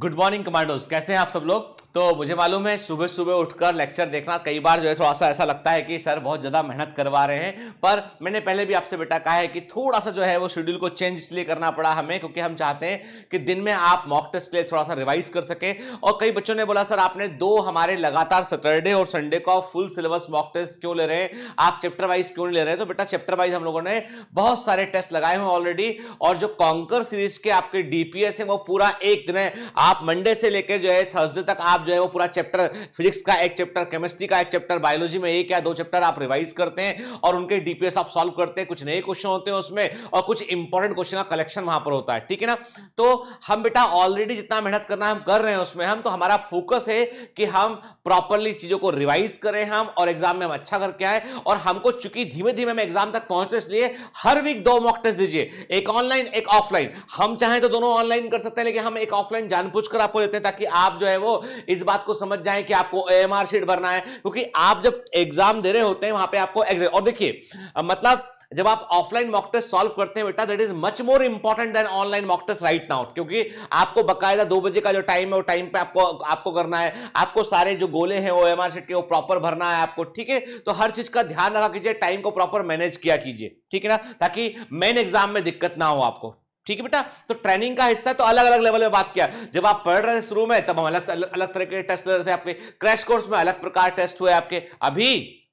Good morning commandos कैसे हैं आप सब लोग तो मुझे मालूम है सुबह सुबह उठकर लेक्चर देखना कई बार जो है थोड़ा सा ऐसा लगता है कि सर बहुत ज़्यादा मेहनत करवा रहे हैं पर मैंने पहले भी आपसे बेटा कहा है कि थोड़ा सा जो है वो शेड्यूल को चेंज इसलिए करना पड़ा हमें क्योंकि हम चाहते हैं कि दिन में आप मॉक टेस्ट के लिए थोड़ा सा रिवाइज कर सकें और कई बच्चों ने बोला सर आपने दो हमारे लगातार सैटरडे और संडे का फुल सिलेबस मॉक टेस्ट क्यों ले रहे हैं आप चैप्टर वाइज क्यों ले रहे हैं तो बेटा चैप्टर वाइज हम लोगों ने बहुत सारे टेस्ट लगाए हुए ऑलरेडी और जो कॉन्कर सीरीज के आपके डी हैं वो पूरा एक दिन है आप मंडे से लेकर जो है थर्सडे तक आप जो है वो पूरा चैप्टर फिजिक्स का एक चैप्टर केमिस्ट्री का एक चैप्टर बायोलॉजी में एक या दो चैप्टर आप रिवाइज करते हैं और उनके डीपीएस आप सॉल्व करते हैं कुछ नए क्वेश्चन होते हैं उसमें और कुछ इंपॉर्टेंट क्वेश्चन का कलेक्शन वहां पर होता है ठीक है ना तो हम बेटा ऑलरेडी जितना मेहनत करना हम कर रहे हैं उसमें हम तो हमारा फोकस है कि हम प्रॉपरली चीजों को रिवाइज करें हम और एग्जाम में हम अच्छा करके आए और हमको चूंकि धीमे धीमे हम एग्जाम तक पहुंचे इसलिए हर वीक दो मॉक टेस्ट दीजिए एक ऑनलाइन एक ऑफलाइन हम चाहें तो दोनों ऑनलाइन कर सकते हैं लेकिन हम एक ऑफलाइन जानबूझ कर आपको देते हैं ताकि आप जो है वो इस बात को समझ जाए कि आपको एम आर शीट भरना है क्योंकि आप जब एग्जाम दे रहे होते हैं वहां पर आपको एग्जाम और देखिए मतलब जब आप ऑफलाइन मॉक टेस्ट सॉल्व करते हैं बेटा that is much more important than online mock test right now क्योंकि आपको बकायदा दो बजे का जो टाइम है वो टाइम पे आपको आपको करना है आपको सारे जो गोले हैं वो एम सेट के वो प्रॉपर भरना है आपको ठीक है तो हर चीज का ध्यान रखा कीजिए टाइम को प्रॉपर मैनेज किया कीजिए ठीक है ना ताकि मेन एग्जाम में दिक्कत ना हो आपको ठीक है बेटा तो ट्रेनिंग का हिस्सा तो अलग अलग लेवल में बात किया जब आप पढ़ रहे शुरू में तब हम अलग अलग तरह के टेस्ट ले रहे थे आपके क्रैश कोर्स में अलग प्रकार टेस्ट हुए आपके अभी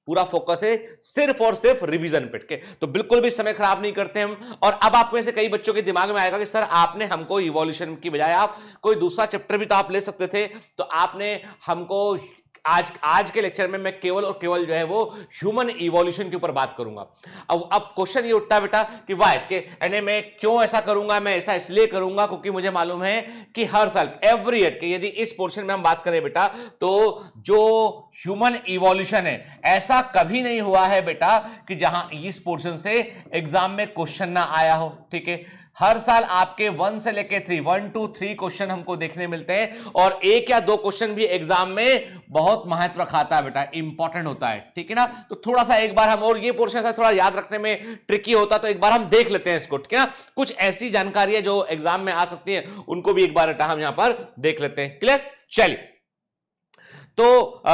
पूरा फोकस है सिर्फ और सिर्फ रिवीजन पे के तो बिल्कुल भी समय खराब नहीं करते हम और अब आप में से कई बच्चों के दिमाग में आएगा कि सर आपने हमको इवोल्यूशन की बजाय आप कोई दूसरा चैप्टर भी तो आप ले सकते थे तो आपने हमको आज आज के लेक्चर में मैं केवल और केवल जो है वो ह्यूमन इवोल्यूशन के ऊपर बात करूंगा अब अब क्वेश्चन ये उठता बेटा कि वाई के यानी मैं क्यों ऐसा करूंगा मैं ऐसा इसलिए करूंगा क्योंकि मुझे मालूम है कि हर साल एवरी ईयर के यदि इस पोर्शन में हम बात करें बेटा तो जो ह्यूमन इवोल्यूशन है ऐसा कभी नहीं हुआ है बेटा कि जहां इस पोर्शन से एग्जाम में क्वेश्चन ना आया हो ठीक है हर साल आपके वन से लेके three one two three question हमको देखने मिलते हैं और एक या दो क्वेश्चन भी एग्जाम में बहुत महत्व रखाता है बेटा इंपॉर्टेंट होता है ठीक है ना तो थोड़ा सा एक बार हम और ये पोर्शन थोड़ा याद रखने में ट्रिकी होता तो एक बार हम देख लेते हैं इसको ठीक है ना कुछ ऐसी जानकारी जो एग्जाम में आ सकती है उनको भी एक बार बेटा हम यहां पर देख लेते हैं क्लियर चलिए तो आ,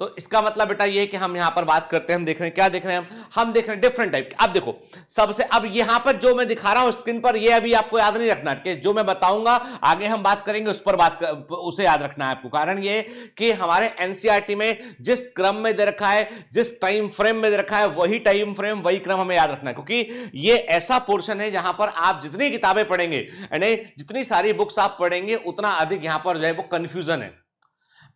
तो इसका मतलब बेटा ये कि हम यहां पर बात करते हैं हम देख रहे हैं क्या देख रहे हैं हम हम देख रहे हैं डिफरेंट टाइप अब देखो सबसे अब यहां पर जो मैं दिखा रहा हूं स्क्रीन पर ये अभी आपको याद नहीं रखना कि जो मैं बताऊंगा आगे हम बात करेंगे उस पर बात कर, उसे याद रखना है आपको कारण ये कि हमारे एनसीआरटी e में जिस क्रम में दे रखा है जिस टाइम फ्रेम में दे रखा है वही टाइम फ्रेम वही क्रम हमें याद रखना है क्योंकि ये ऐसा पोर्शन है जहां पर आप जितनी किताबें पढ़ेंगे यानी जितनी सारी बुक्स आप पढ़ेंगे उतना अधिक यहां पर जो है वो कंफ्यूजन है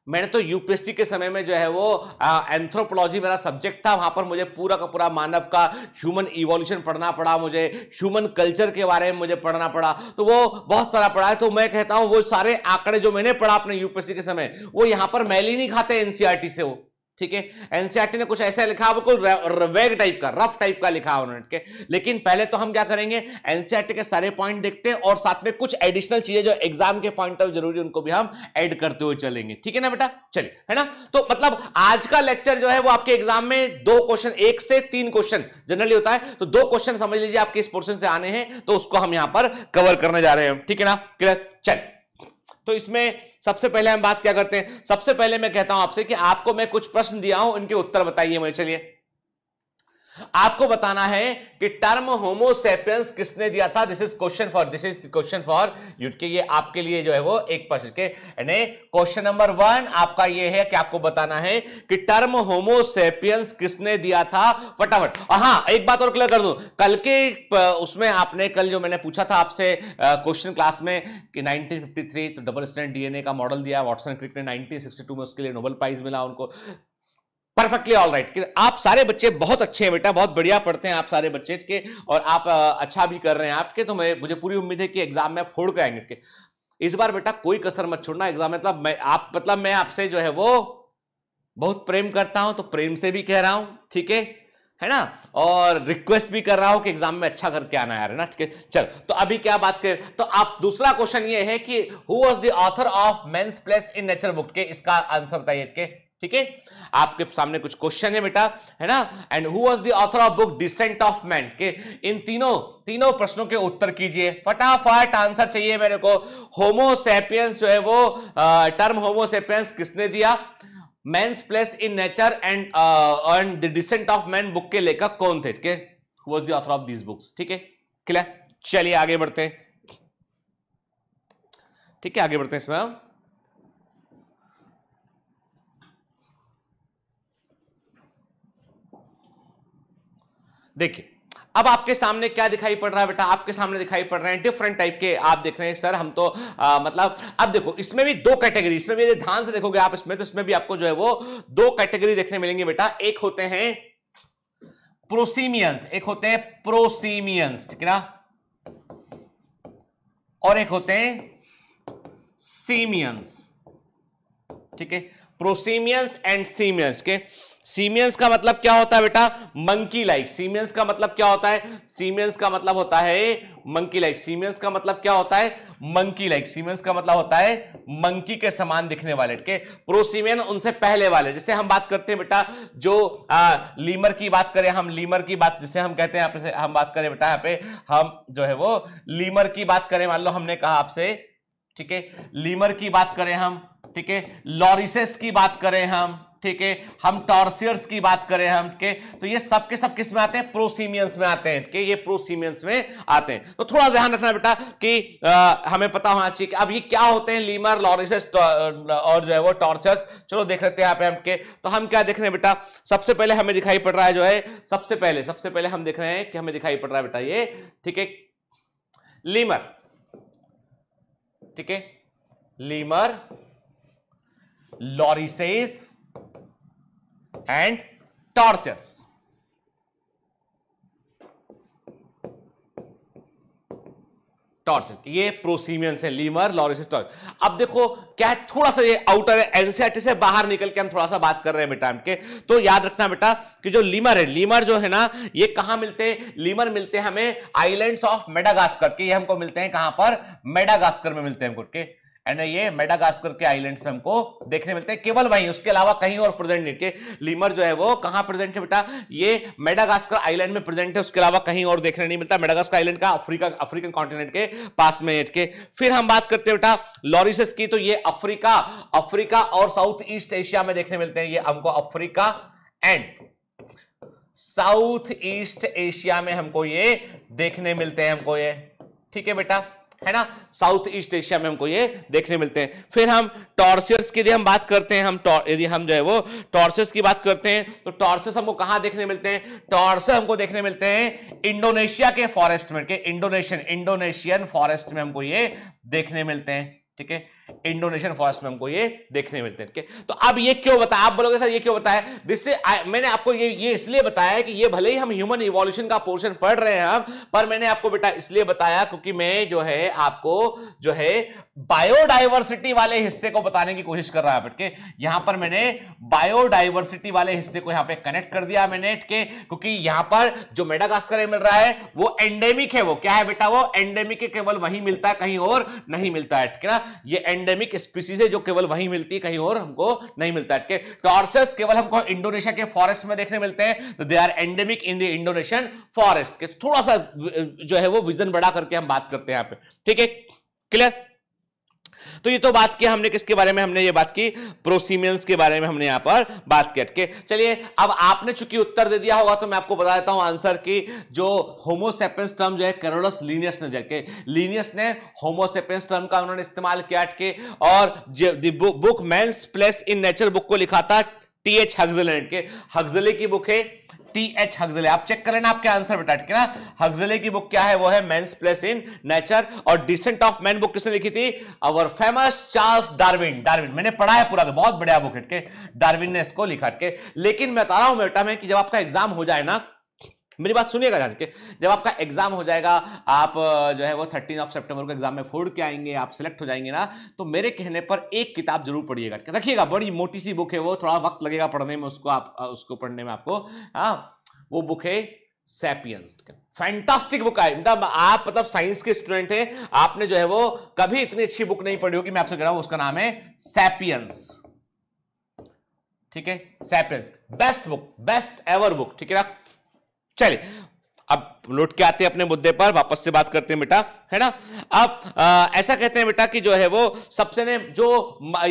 मैंने तो यूपीएससी के समय में जो है वो एंथ्रोपोलॉजी मेरा सब्जेक्ट था वहां पर मुझे पूरा का पूरा मानव का ह्यूमन इवोल्यूशन पढ़ना पड़ा मुझे ह्यूमन कल्चर के बारे में मुझे पढ़ना पड़ा तो वो बहुत सारा पढ़ा है तो मैं कहता हूं वो सारे आंकड़े जो मैंने पढ़ा अपने यूपीएससी के समय वो यहां पर मैली नहीं खाते एनसीआरटी e से वो ठीक है एनसीआरटी e ने कुछ ऐसा लिखा बिल्कुल वेग टाइप का रफ टाइप का लिखा उन्होंने है लेकिन पहले तो हम क्या करेंगे एनसीआर e के सारे पॉइंट देखते हैं और साथ में कुछ एडिशनल चीजें जो एग्जाम के पॉइंट ऑफ जरूरी उनको भी हम ऐड करते हुए चलेंगे ठीक है ना बेटा चलिए है ना तो मतलब आज का लेक्चर जो है वो आपके एग्जाम में दो क्वेश्चन एक से तीन क्वेश्चन जनरली होता है तो दो क्वेश्चन समझ लीजिए आपके इस पोर्शन से आने हैं तो उसको हम यहां पर कवर करने जा रहे हैं ठीक है ना क्लियर चल तो इसमें सबसे पहले हम बात क्या करते हैं सबसे पहले मैं कहता हूं आपसे कि आपको मैं कुछ प्रश्न दिया हूं इनके उत्तर बताइए मुझे चलिए आपको बताना है कि टर्म होमोसेपियंस किसने दिया था this is question for this is question for यूके ये आपके लिए जो है वो एक परसेंट के यानी क्वेश्चन नंबर वन आपका ये है कि आपको बताना है कि टर्म होमोसेपियंस किसने दिया था फटाफट हाँ एक बात और क्लियर कर दू कल के उसमें आपने कल जो मैंने पूछा था आपसे क्वेश्चन क्लास में कि 1953 तो डबल स्टैंड डीएनए का मॉडल दिया वॉटसन क्रिक ने 1962 में उसके लिए नोबेल प्राइज मिला उनको परफेक्टली ऑल राइट आप सारे बच्चे बहुत अच्छे हैं बेटा बहुत बढ़िया पढ़ते हैं आप सारे बच्चे के और आप अच्छा भी कर रहे हैं आपके तो मैं मुझे पूरी उम्मीद है कि एग्जाम में फोड़ के आएंगे के इस बार बेटा कोई कसर मत छोड़ना एग्जाम मतलब मैं आप मतलब मैं आपसे जो है वो बहुत प्रेम करता हूं तो प्रेम से भी कह रहा हूं ठीक है है ना और रिक्वेस्ट भी कर रहा हूं कि एग्जाम में अच्छा करके आना यार है ना ठीक है चल तो अभी क्या बात करें तो आप दूसरा क्वेश्चन ये है कि who was the author of man's place in nature book के इसका आंसर बताइए ठीक है आपके सामने कुछ क्वेश्चन है बेटा है ना and who was the author of book descent of man के इन तीनों तीनों प्रश्नों के उत्तर कीजिए फटाफट आंसर चाहिए मेरे को होमोसेपियंस जो है वो आ, टर्म होमोसेपियंस किसने दिया man's place in nature and and the descent of man book के लेखक कौन थे ठीक के was the author of this books ठीक है क्लियर चलिए आगे बढ़ते हैं ठीक है आगे बढ़ते हैं इसमें हम देखिए अब आपके सामने क्या दिखाई पड़ रहा है बेटा आपके सामने दिखाई पड़ रहे हैं डिफरेंट टाइप के आप देख रहे हैं सर हम तो आ, मतलब अब देखो इसमें भी दो कैटेगरी इसमें भी ध्यान से देखोगे आप इसमें तो इसमें भी आपको जो है वो दो कैटेगरी देखने मिलेंगे बेटा एक होते हैं प्रोसीमियंस एक होते हैं प्रोसीमियंस ठीक है ना और एक होते हैं सीमियंस ठीक है प्रोसीमियंस एंड सीमियंस के सीमियंस का मतलब क्या होता है बेटा मंकी लाइक सीमियंस का मतलब क्या होता है सीमियंस का मतलब होता है मंकी लाइक सीमियंस का मतलब क्या होता है मंकी लाइक सीमेंस का मतलब होता है मंकी के समान दिखने वाले के प्रोसीमियन उनसे पहले वाले जैसे हम बात करते हैं बेटा जो आ, लीमर की बात करें हम लीमर की बात जिसे हम कहते हैं यहाँ हम बात करें बेटा यहाँ पे हम जो है वो लीमर की बात करें मान लो हमने कहा आपसे ठीक है लीमर की बात करें हम ठीक है लॉरिसेस की बात करें हम ठीक है हम टॉर्सियर्स की बात करें हम के तो ये सब के सब किस में आते हैं प्रोसीमियंस में आते हैं कि ये प्रोसीमियंस में आते हैं तो थोड़ा ध्यान रखना बेटा कि आ, हमें पता होना चाहिए कि अब ये क्या होते हैं लीमर लॉरिसेस तो, और जो है वो टॉर्चर्स चलो देख लेते हैं यहाँ पे हम के तो हम क्या देख रहे हैं बेटा सबसे पहले हमें दिखाई पड़ रहा है जो है सबसे पहले सबसे पहले हम देख रहे हैं कि हमें दिखाई पड़ रहा है बेटा ये ठीक है लीमर ठीक है lemur lorises, and tortures. Torture ये प्रोसीमियंस है लीमर लॉरिस टॉर्च अब देखो क्या है थोड़ा सा ये आउटर है एनसीआरटी e से बाहर निकल के हम थोड़ा सा बात कर रहे हैं बेटा के तो याद रखना बेटा कि जो लीमर है लीमर जो है ना ये कहां मिलते हैं लीमर मिलते हैं हमें आइलैंड्स ऑफ मेडागास्कर के ये हमको मिलते हैं कहां पर मेडागास्कर में मिलते हैं हमको एंड ये मेडागास्कर के आइलैंड्स में हमको देखने मिलते हैं केवल वहीं उसके अलावा कहीं और प्रेजेंट नहीं के लीमर जो है वो कहां प्रेजेंट है बेटा ये मेडागास्कर आइलैंड में प्रेजेंट है उसके अलावा कहीं और देखने नहीं मिलता मेडागास्कर आइलैंड का अफ्रीका अफ्रीकन कॉन्टिनेंट के पास में के फिर हम बात करते हैं बेटा लॉरिसस की तो ये अफ्रीका अफ्रीका और साउथ ईस्ट एशिया में देखने मिलते हैं ये हमको Africa and South East Asia में हमको ये देखने मिलते हैं हमको ये ठीक है बेटा है ना साउथ ईस्ट एशिया में हमको ये देखने मिलते हैं फिर हम टॉर्सियस की यदि हम बात करते हैं हम यदि हम जो है वो टॉर्सियस की बात करते हैं तो टॉर्सेस हमको कहाँ देखने मिलते हैं टॉर्सेस हमको देखने मिलते हैं इंडोनेशिया के फॉरेस्ट में इंडोनेशियन इंडोनेशियन फॉरेस्ट में हमको ये देखने मिलते हैं ठीक है इंडोनेशियन फॉरेस्ट में हमको ये देखने मिलते हैं तो अब ये क्यों बताया आप बोलोगे सर ये क्यों बताया जिससे मैंने आपको ये ये इसलिए बताया कि ये भले ही हम ह्यूमन इवोल्यूशन का पोर्शन पढ़ रहे हैं हम पर मैंने आपको बेटा इसलिए बताया क्योंकि मैं जो है आपको जो है बायोडाइवर्सिटी वाले हिस्से को बताने की कोशिश कर रहा है के यहां पर मैंने बायोडाइवर्सिटी वाले हिस्से को यहां पर कनेक्ट कर दिया मैंने के क्योंकि यहां पर जो मेडागास्कर मिल रहा है वो एंडेमिक है वो क्या है बेटा वो एंडेमिक केवल वही मिलता है कहीं और नहीं मिलता है ठीक है ना ये एंडेमिक स्पीसीज है जो केवल वहीं मिलती है कहीं और हमको नहीं मिलता है टॉर्सेस तो केवल हमको इंडोनेशिया के फॉरेस्ट में देखने मिलते हैं तो they are endemic in the Indonesian forest के थोड़ा सा जो है वो विजन बढ़ा करके हम बात करते हैं यहाँ पे ठीक है क्लियर तो ये तो बात की हमने किसके बारे में हमने ये बात की प्रोसीमियंस के बारे में हमने यहां पर बात करके चलिए अब आपने चूंकि उत्तर दे दिया होगा तो मैं आपको बता देता हूं आंसर की जो होमोसेपेंस टर्म जो है करोलस लीनियस ने देखे लीनियस ने होमोसेपेंस टर्म का उन्होंने इस्तेमाल किया के और बुक मैं प्लेस इन नेचर बुक को लिखा था टी एच हग्जलैंड के हग्जले की बुक है टी एच हगजले आप चेक कर लेना आपके आंसर बेटा ठीक है ना हगजले की बुक क्या है वो है मेंस प्लेस इन नेचर और डिसेंट ऑफ मैन बुक किसने लिखी थी our famous Charles Darwin Darwin मैंने पढ़ा है पूरा तो बहुत बढ़िया बुक है डार्विन ने इसको लिखा ठीक है लेकिन मैं बता रहा हूं बेटा मैं कि जब आपका एग्जाम हो जाए ना मेरी बात सुनिएगा ध्यान के जब आपका एग्जाम हो जाएगा आप जो है वो थर्टीन ऑफ सितंबर को एग्जाम में फोड़ के आएंगे आप सिलेक्ट हो जाएंगे ना तो मेरे कहने पर एक किताब जरूर पढ़िएगा रखिएगा बड़ी मोटी सी बुक है वो थोड़ा वक्त लगेगा पढ़ने में उसको आप उसको पढ़ने में आपको हाँ वो बुक है सेपियंस फैंटास्टिक बुक आई मतलब आप मतलब साइंस के स्टूडेंट हैं आपने जो है वो कभी इतनी अच्छी बुक नहीं पढ़ी होगी मैं आपसे कह रहा हूं उसका नाम है सैपियंस ठीक है sapiens best book best ever book ठीक है ना चलिए अब लौट के आते हैं अपने मुद्दे पर वापस से बात करते हैं बेटा है ना अब आ, ऐसा कहते हैं बेटा कि जो है वो सबसे ने जो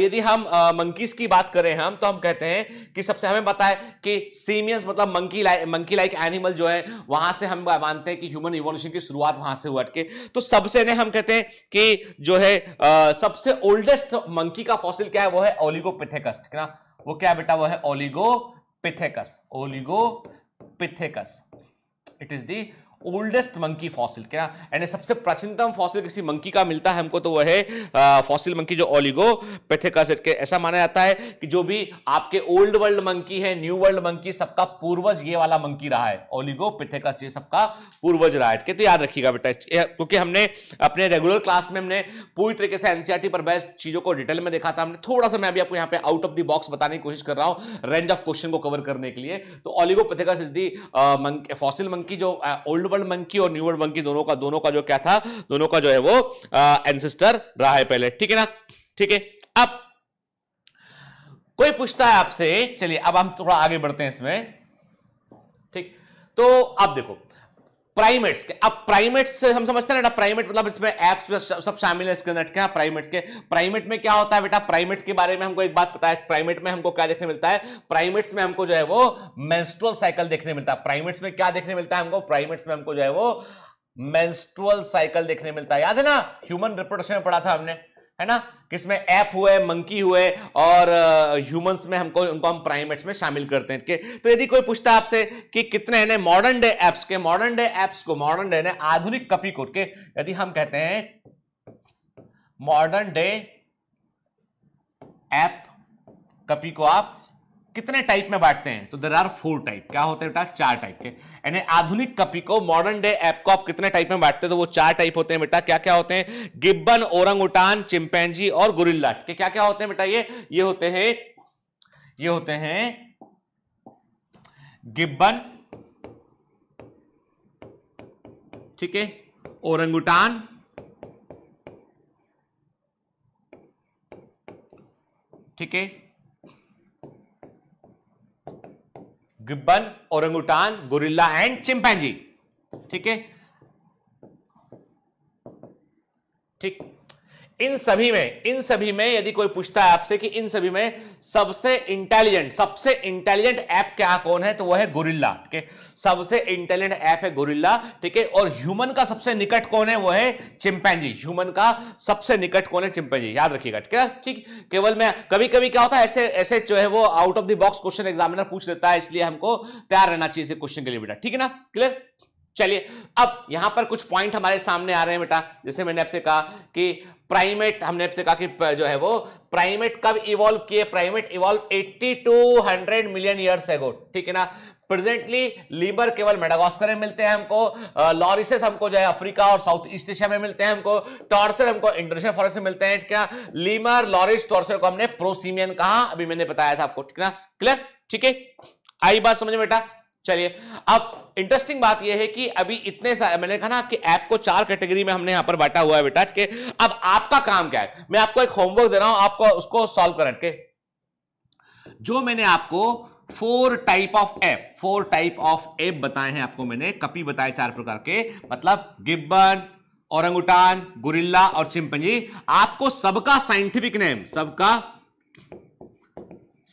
यदि हम मंकीज की बात करें हम तो हम कहते हैं कि सबसे हमें पता है कि सीमियंस मतलब monkey like monkey like animal जो है वहां से हम मानते हैं कि ह्यूमन इवोल्यूशन की शुरुआत वहां से हुआ के तो सबसे ने हम कहते हैं कि जो है आ, सबसे ओल्डेस्ट मंकी का फॉसिल क्या है वो है ओलिगोपिथेकस ठीक ना वो क्या बेटा वो है oligopithecus oligopithecus It is the oldest monkey fossil क्या यानी सबसे प्राचीनतम फॉसिल किसी मंकी का मिलता है हमको तो वह है फॉसिल मंकी जो ओलिगो पेथेकासेट के ऐसा माना जाता है कि जो भी आपके ओल्ड वर्ल्ड मंकी है न्यू वर्ल्ड मंकी सबका पूर्वज ये वाला मंकी रहा है ओलिगो पेथेकस ये सबका पूर्वज रहा है तो याद रखिएगा बेटा क्योंकि हमने अपने रेगुलर क्लास में हमने पूरी तरीके से एनसीआरटी पर बेस्ट चीजों को डिटेल में देखा था हमने थोड़ा सा मैं अभी आपको यहाँ पे आउट ऑफ द बॉक्स बताने की कोशिश कर रहा हूँ रेंज ऑफ क्वेश्चन को कवर करने के लिए तो oligopithecus is the fossil monkey जो ओल्ड वर्ल्ड मंकी और न्यू वर्ल्ड मंकी दोनों का दोनों का जो क्या था दोनों का जो है वो एनसिस्टर रहा है पहले ठीक है ना ठीक है अब कोई पूछता है आपसे चलिए अब हम थोड़ा आगे बढ़ते हैं इसमें ठीक तो आप देखो प्राइमेट्स के अब प्राइमेट्स से हम समझते हैं ना प्राइमेट मतलब इसमें एप्स सब शामिल है इसके अंदर क्या प्राइमेट्स के प्राइमेट में क्या होता है बेटा प्राइमेट के बारे में हमको एक बात पता है प्राइमेट में हमको क्या देखने मिलता है प्राइमेट्स में हमको जो है वो मेंस्ट्रुअल साइकिल देखने मिलता है प्राइमेट्स में क्या देखने मिलता है हमको प्राइमेट्स में हमको जो है वो मेंस्ट्रुअल साइकिल देखने मिलता है याद है ना ह्यूमन रिप्रोडक्शन में पढ़ा था हमने है ना किसमें ऐप हुए मंकी हुए और ह्यूमंस में हमको उनको हम प्राइमेट्स में शामिल करते हैं तो यदि कोई पूछता आपसे कि कितने हैं मॉडर्न डे ऐप्स के मॉडर्न डे ऐप्स को मॉडर्न डे ने आधुनिक कपी को के यदि हम कहते हैं मॉडर्न डे ऐप कपी को आप कितने टाइप में बांटते हैं तो देर आर फोर टाइप क्या होते हैं बेटा चार टाइप के यानी आधुनिक कपी को मॉडर्न डे ऐप को आप कितने टाइप में बांटते हैं तो वो चार टाइप होते हैं बेटा क्या क्या होते हैं गिब्बन ओरंग उटान चिंपैनजी और गुरिल्ला के क्या क्या होते हैं बेटा ये ये होते हैं ये होते हैं गिब्बन ठीक है औरंग उटान ठीक है gibbon orangutan gorilla and chimpanzee ठीक है ठीक इन सभी में इन सभी में यदि कोई पूछता है आपसे कि इन सभी में सबसे इंटेलिजेंट सबसे इंटेलिजेंट ऐप क्या कौन है तो वो है गुरिल्ला ठीक है सबसे इंटेलिजेंट ऐप है गुरिल्ला ठीक है और ह्यूमन का सबसे निकट कौन है वो है चिंपैंजी ह्यूमन का सबसे निकट कौन है चिंपैंजी याद रखिएगा ठीक है ठीक केवल मैं कभी कभी क्या होता है ऐसे ऐसे जो है वो out of the box question examiner पूछ लेता है इसलिए हमको तैयार रहना चाहिए क्वेश्चन के लिए बेटा ठीक है ना क्लियर चलिए अब यहां पर कुछ पॉइंट हमारे सामने आ रहे हैं बेटा जैसे मैंने आपसे कहा कि प्राइमेट हमने आपसे कहा कि जो है वो प्राइमेट कब इवॉल्व किए primate evolve 80 to 100 million years ago ठीक है ना प्रेजेंटली लीबर केवल मेडागास्कर में मिलते हैं हमको लॉरिसेस हमको जो है अफ्रीका और साउथ ईस्ट एशिया में मिलते हैं हमको टॉर्सर हमको इंडोनेशिया फॉरेस्ट में मिलते हैं क्या लीमर लॉरिस टॉर्सर को हमने प्रोसीमियन कहा अभी मैंने बताया था आपको ठीक है ना क्लियर ठीक है आई बात समझ में बेटा चलिए अब इंटरेस्टिंग बात यह है कि अभी इतने सारे मैंने कहा ना कि ऐप को चार कैटेगरी में हमने यहां पर बांटा हुआ है बेटा के अब आपका काम क्या है मैं आपको एक होमवर्क दे रहा हूं आपको उसको सॉल्व कर के जो मैंने आपको four type of ape four type of ape बताए हैं आपको मैंने कपी बताए चार प्रकार के मतलब गिब्बन औरंगुटान गुरिल्ला और चिंपंजी आपको सबका साइंटिफिक नेम सबका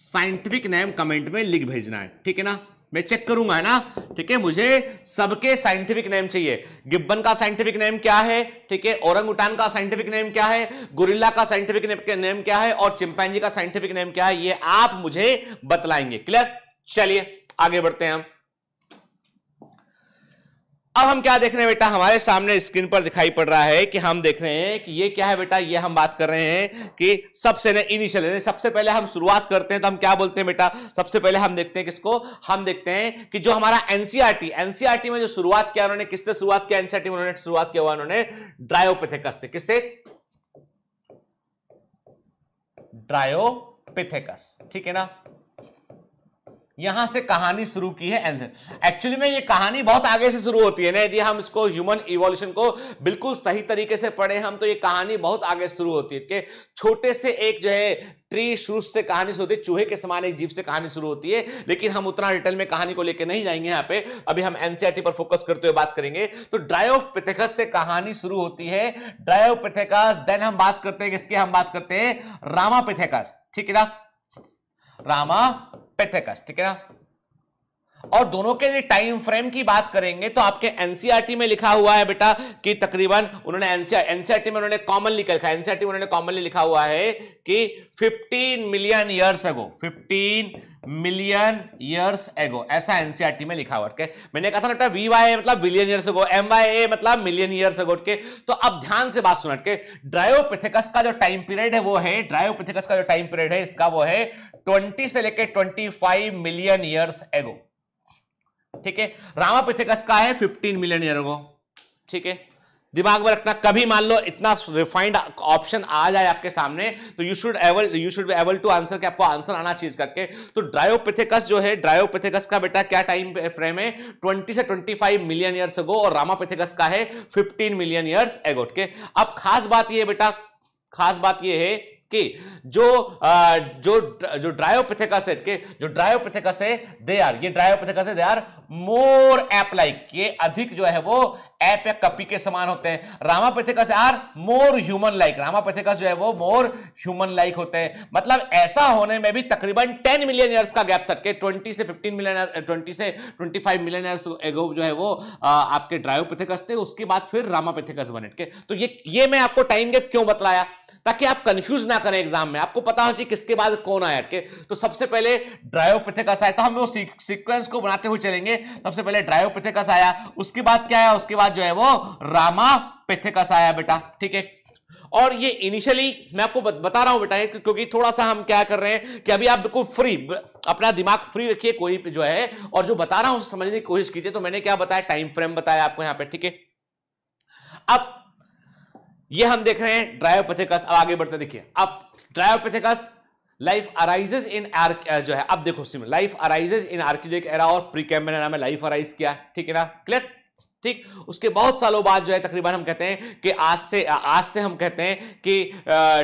साइंटिफिक नेम कमेंट में लिख भेजना है ठीक है ना मैं चेक करूंगा है ना ठीक है मुझे सबके साइंटिफिक नेम चाहिए गिब्बन का साइंटिफिक नेम क्या है ठीक है औरंग उठान का साइंटिफिक नेम क्या है गुरिल्ला का साइंटिफिक नेम क्या है और चिंपैनजी का साइंटिफिक नेम क्या है ये आप मुझे बतलाएंगे क्लियर चलिए आगे बढ़ते हैं हम अब हम क्या देख रहे हैं बेटा हमारे सामने स्क्रीन पर दिखाई पड़ रहा है कि हम देख रहे हैं कि ये क्या है बेटा ये हम बात कर रहे हैं कि सबसे ने इनिशियल सबसे पहले हम शुरुआत करते हैं तो हम क्या बोलते हैं बेटा सबसे पहले हम देखते हैं किसको हम देखते हैं कि जो हमारा एनसीआरटी एनसीआरटी e e में जो शुरुआत किया उन्होंने किससे शुरुआत किया एनसीआरटी e में उन्होंने शुरुआत किया हुआ उन्होंने ड्रायोपेथेकस से किससे ड्रायोपेथेकस ठीक है ना यहां से कहानी शुरू की है एंसर एक्चुअली में ये कहानी बहुत आगे से शुरू होती है ना यदि हम इसको ह्यूमन इवोल्यूशन को बिल्कुल सही तरीके से पढ़े हम तो ये कहानी बहुत आगे शुरू होती है छोटे से एक जो है ट्री शुरू से कहानी शुरू होती है चूहे के समान एक जीव से कहानी शुरू होती है लेकिन हम उतना डिटेल में कहानी को लेकर नहीं जाएंगे यहाँ पे अभी हम एनसीआरटी e पर फोकस करते हुए बात करेंगे तो पिथेकस से कहानी शुरू होती है पिथेकस देन हम बात करते हैं किसकी हम बात करते हैं पिथेकस ठीक है ना रामा पेथेकस ठीक है ना और दोनों के लिए टाइम फ्रेम की बात करेंगे तो आपके एनसीआरटी e में लिखा हुआ है बेटा कि तकरीबन उन्होंने एनसीआर एनसीआरटी e e में उन्होंने कॉमनली लिखा एनसीआरटी में उन्होंने कॉमनली लिखा हुआ है कि 15 million years ago 15 million years ago ऐसा एनसीआरटी e में लिखा हुआ मैंने कहा था ना वी वाई मतलब billion years ago M Y A मतलब मिलियन ईयर्स एगो के तो अब ध्यान से बात सुन के ड्रायोपिथिकस का जो टाइम पीरियड है वो है ड्रायोपिथिकस का जो टाइम पीरियड है इसका वो है ट्वेंटी से लेकर twenty five million years ago ठीक है रामापिथिकस का है फिफ्टीन मिलियन ईयर एगो ठीक है दिमाग में रखना कभी मान लो इतना रिफाइंड ऑप्शन आ जाए आपके सामने तो you should able you should be able to answer कि आपको आंसर आना चीज करके तो ड्रायोपेथेकस जो है ड्रायोपेथेकस का बेटा क्या टाइम फ्रेम है 20 से 25 मिलियन ईयर्स अगो और रामापेथेकस का है 15 मिलियन ईयर्स एगो के अब खास बात यह बेटा खास बात यह है कि जो आ, जो जो ड्रायोपिथेकस है के जो ड्रायोपिथेकस है दे आर ये ड्रायोपिथेकस है they are more ape like ये अधिक जो है वो एप या कपी के समान होते हैं ramapithecus are more human like ramapithecus जो है वो मोर ह्यूमन लाइक होते हैं मतलब ऐसा होने में भी तकरीबन 10 मिलियन ईयर्स का गैप था के 20 से 15 मिलियन 20 से 25 मिलियन ईयर्स एगो जो है वो आ, आपके ड्रायोपिथेकस थे उसके बाद फिर रामापिथेकस बने के तो ये ये मैं आपको टाइम गैप क्यों बतलाया ताकि आप कंफ्यूज ना करें एग्जाम में आपको पता हो चाहिए किसके बाद कौन आया के तो सबसे पहले ड्रायोपिथेकस आया तो हम वो सीक्वेंस को बनाते हुए चलेंगे सबसे पहले ड्रायोपिथेकस आया उसके बाद क्या आया उसके बाद जो है वो रामापिथेकस आया बेटा ठीक है और ये इनिशियली मैं आपको बता रहा हूं बेटा क्योंकि थोड़ा सा हम क्या कर रहे हैं कि अभी आप बिल्कुल फ्री अपना दिमाग फ्री रखिए कोई जो है और जो बता रहा हूं समझने की कोशिश कीजिए तो मैंने क्या बताया टाइम फ्रेम बताया आपको यहां पे ठीक है अब ये हम देख रहे हैं ड्रायोपेथिकस अब आगे बढ़ते देखिए अब ड्रायोपेथिकस लाइफ अराइजेज इन जो है अब देखो life arises in archeolic era और प्री कैम्ब्रियन एरा में लाइफ अराइज किया ठीक है ना क्लियर ठीक उसके बहुत सालों बाद जो है तकरीबन हम कहते हैं कि आज से आज से हम कहते हैं कि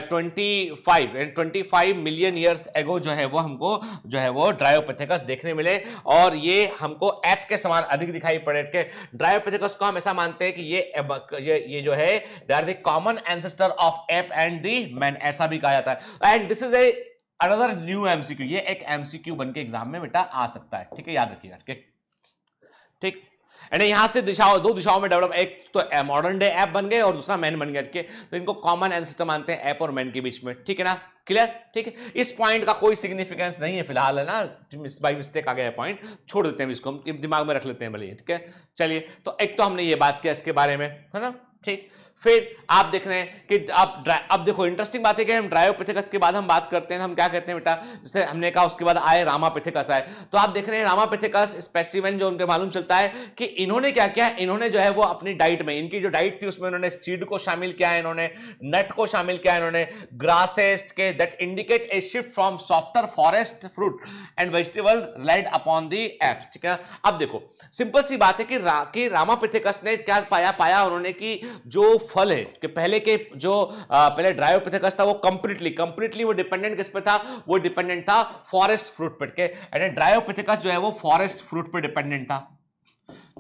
twenty five and twenty five million years ago जो है वो हमको जो है वो ड्रायोपेथिकस देखने मिले और ये हमको ऐप के समान अधिक दिखाई पड़े के ड्रायोपेथिकस को हम ऐसा मानते हैं कि ये ये, ये जो है they are the common ancestor of ape and the man ऐसा भी कहा जाता है and this is a another new MCQ ये एक एमसीक्यू बन के एग्जाम में बेटा आ सकता है ठीक है याद रखिएगा ठीक ठीक यानी यहां से दिशाओं दो दिशाओं में डेवलप एक तो मॉडर्न डे ऐप बन गए और दूसरा मैन बन गया तो इनको कॉमन एंसेस्टर मानते हैं ऐप और मैन के बीच में ठीक है ना क्लियर ठीक है इस पॉइंट का कोई सिग्निफिकेंस नहीं है फिलहाल है ना बाई मिस्टेक आ गया पॉइंट छोड़ देते हैं इसको हम दिमाग में रख लेते हैं भले ठीक है चलिए तो एक तो हमने ये बात किया इसके बारे में है ना ठीक फिर आप देख रहे हैं कि आप अब देखो इंटरेस्टिंग बात है कि हम ड्रायोपिथिकस के बाद हम बात करते हैं हम क्या कहते हैं बेटा जैसे हमने कहा उसके बाद आए रामापिथिकस आए तो आप देख रहे हैं रामापिथिकस स्पेसिमेन जो उनके मालूम चलता है कि इन्होंने क्या किया इन्होंने जो है वो अपनी डाइट में इनकी जो डाइट थी उसमें इन्होंने सीड को शामिल किया इन्होंने नट को शामिल किया इन्होंने ग्रासेस्ट के that indicate a shift from softer forest fruit and vegetable lead upon the ape ठीक है अब देखो सिंपल सी बात है कि, रा, कि रामापिथिकस ने क्या पाया पाया उन्होंने कि जो फल है कि पहले के जो आ, पहले पे था वो कंप्लीटली कंप्लीटली वो डिपेंडेंट किस पे था वो डिपेंडेंट था फॉरेस्ट फ्रूट पर के एंड जो है वो फॉरेस्ट फ्रूट पर डिपेंडेंट था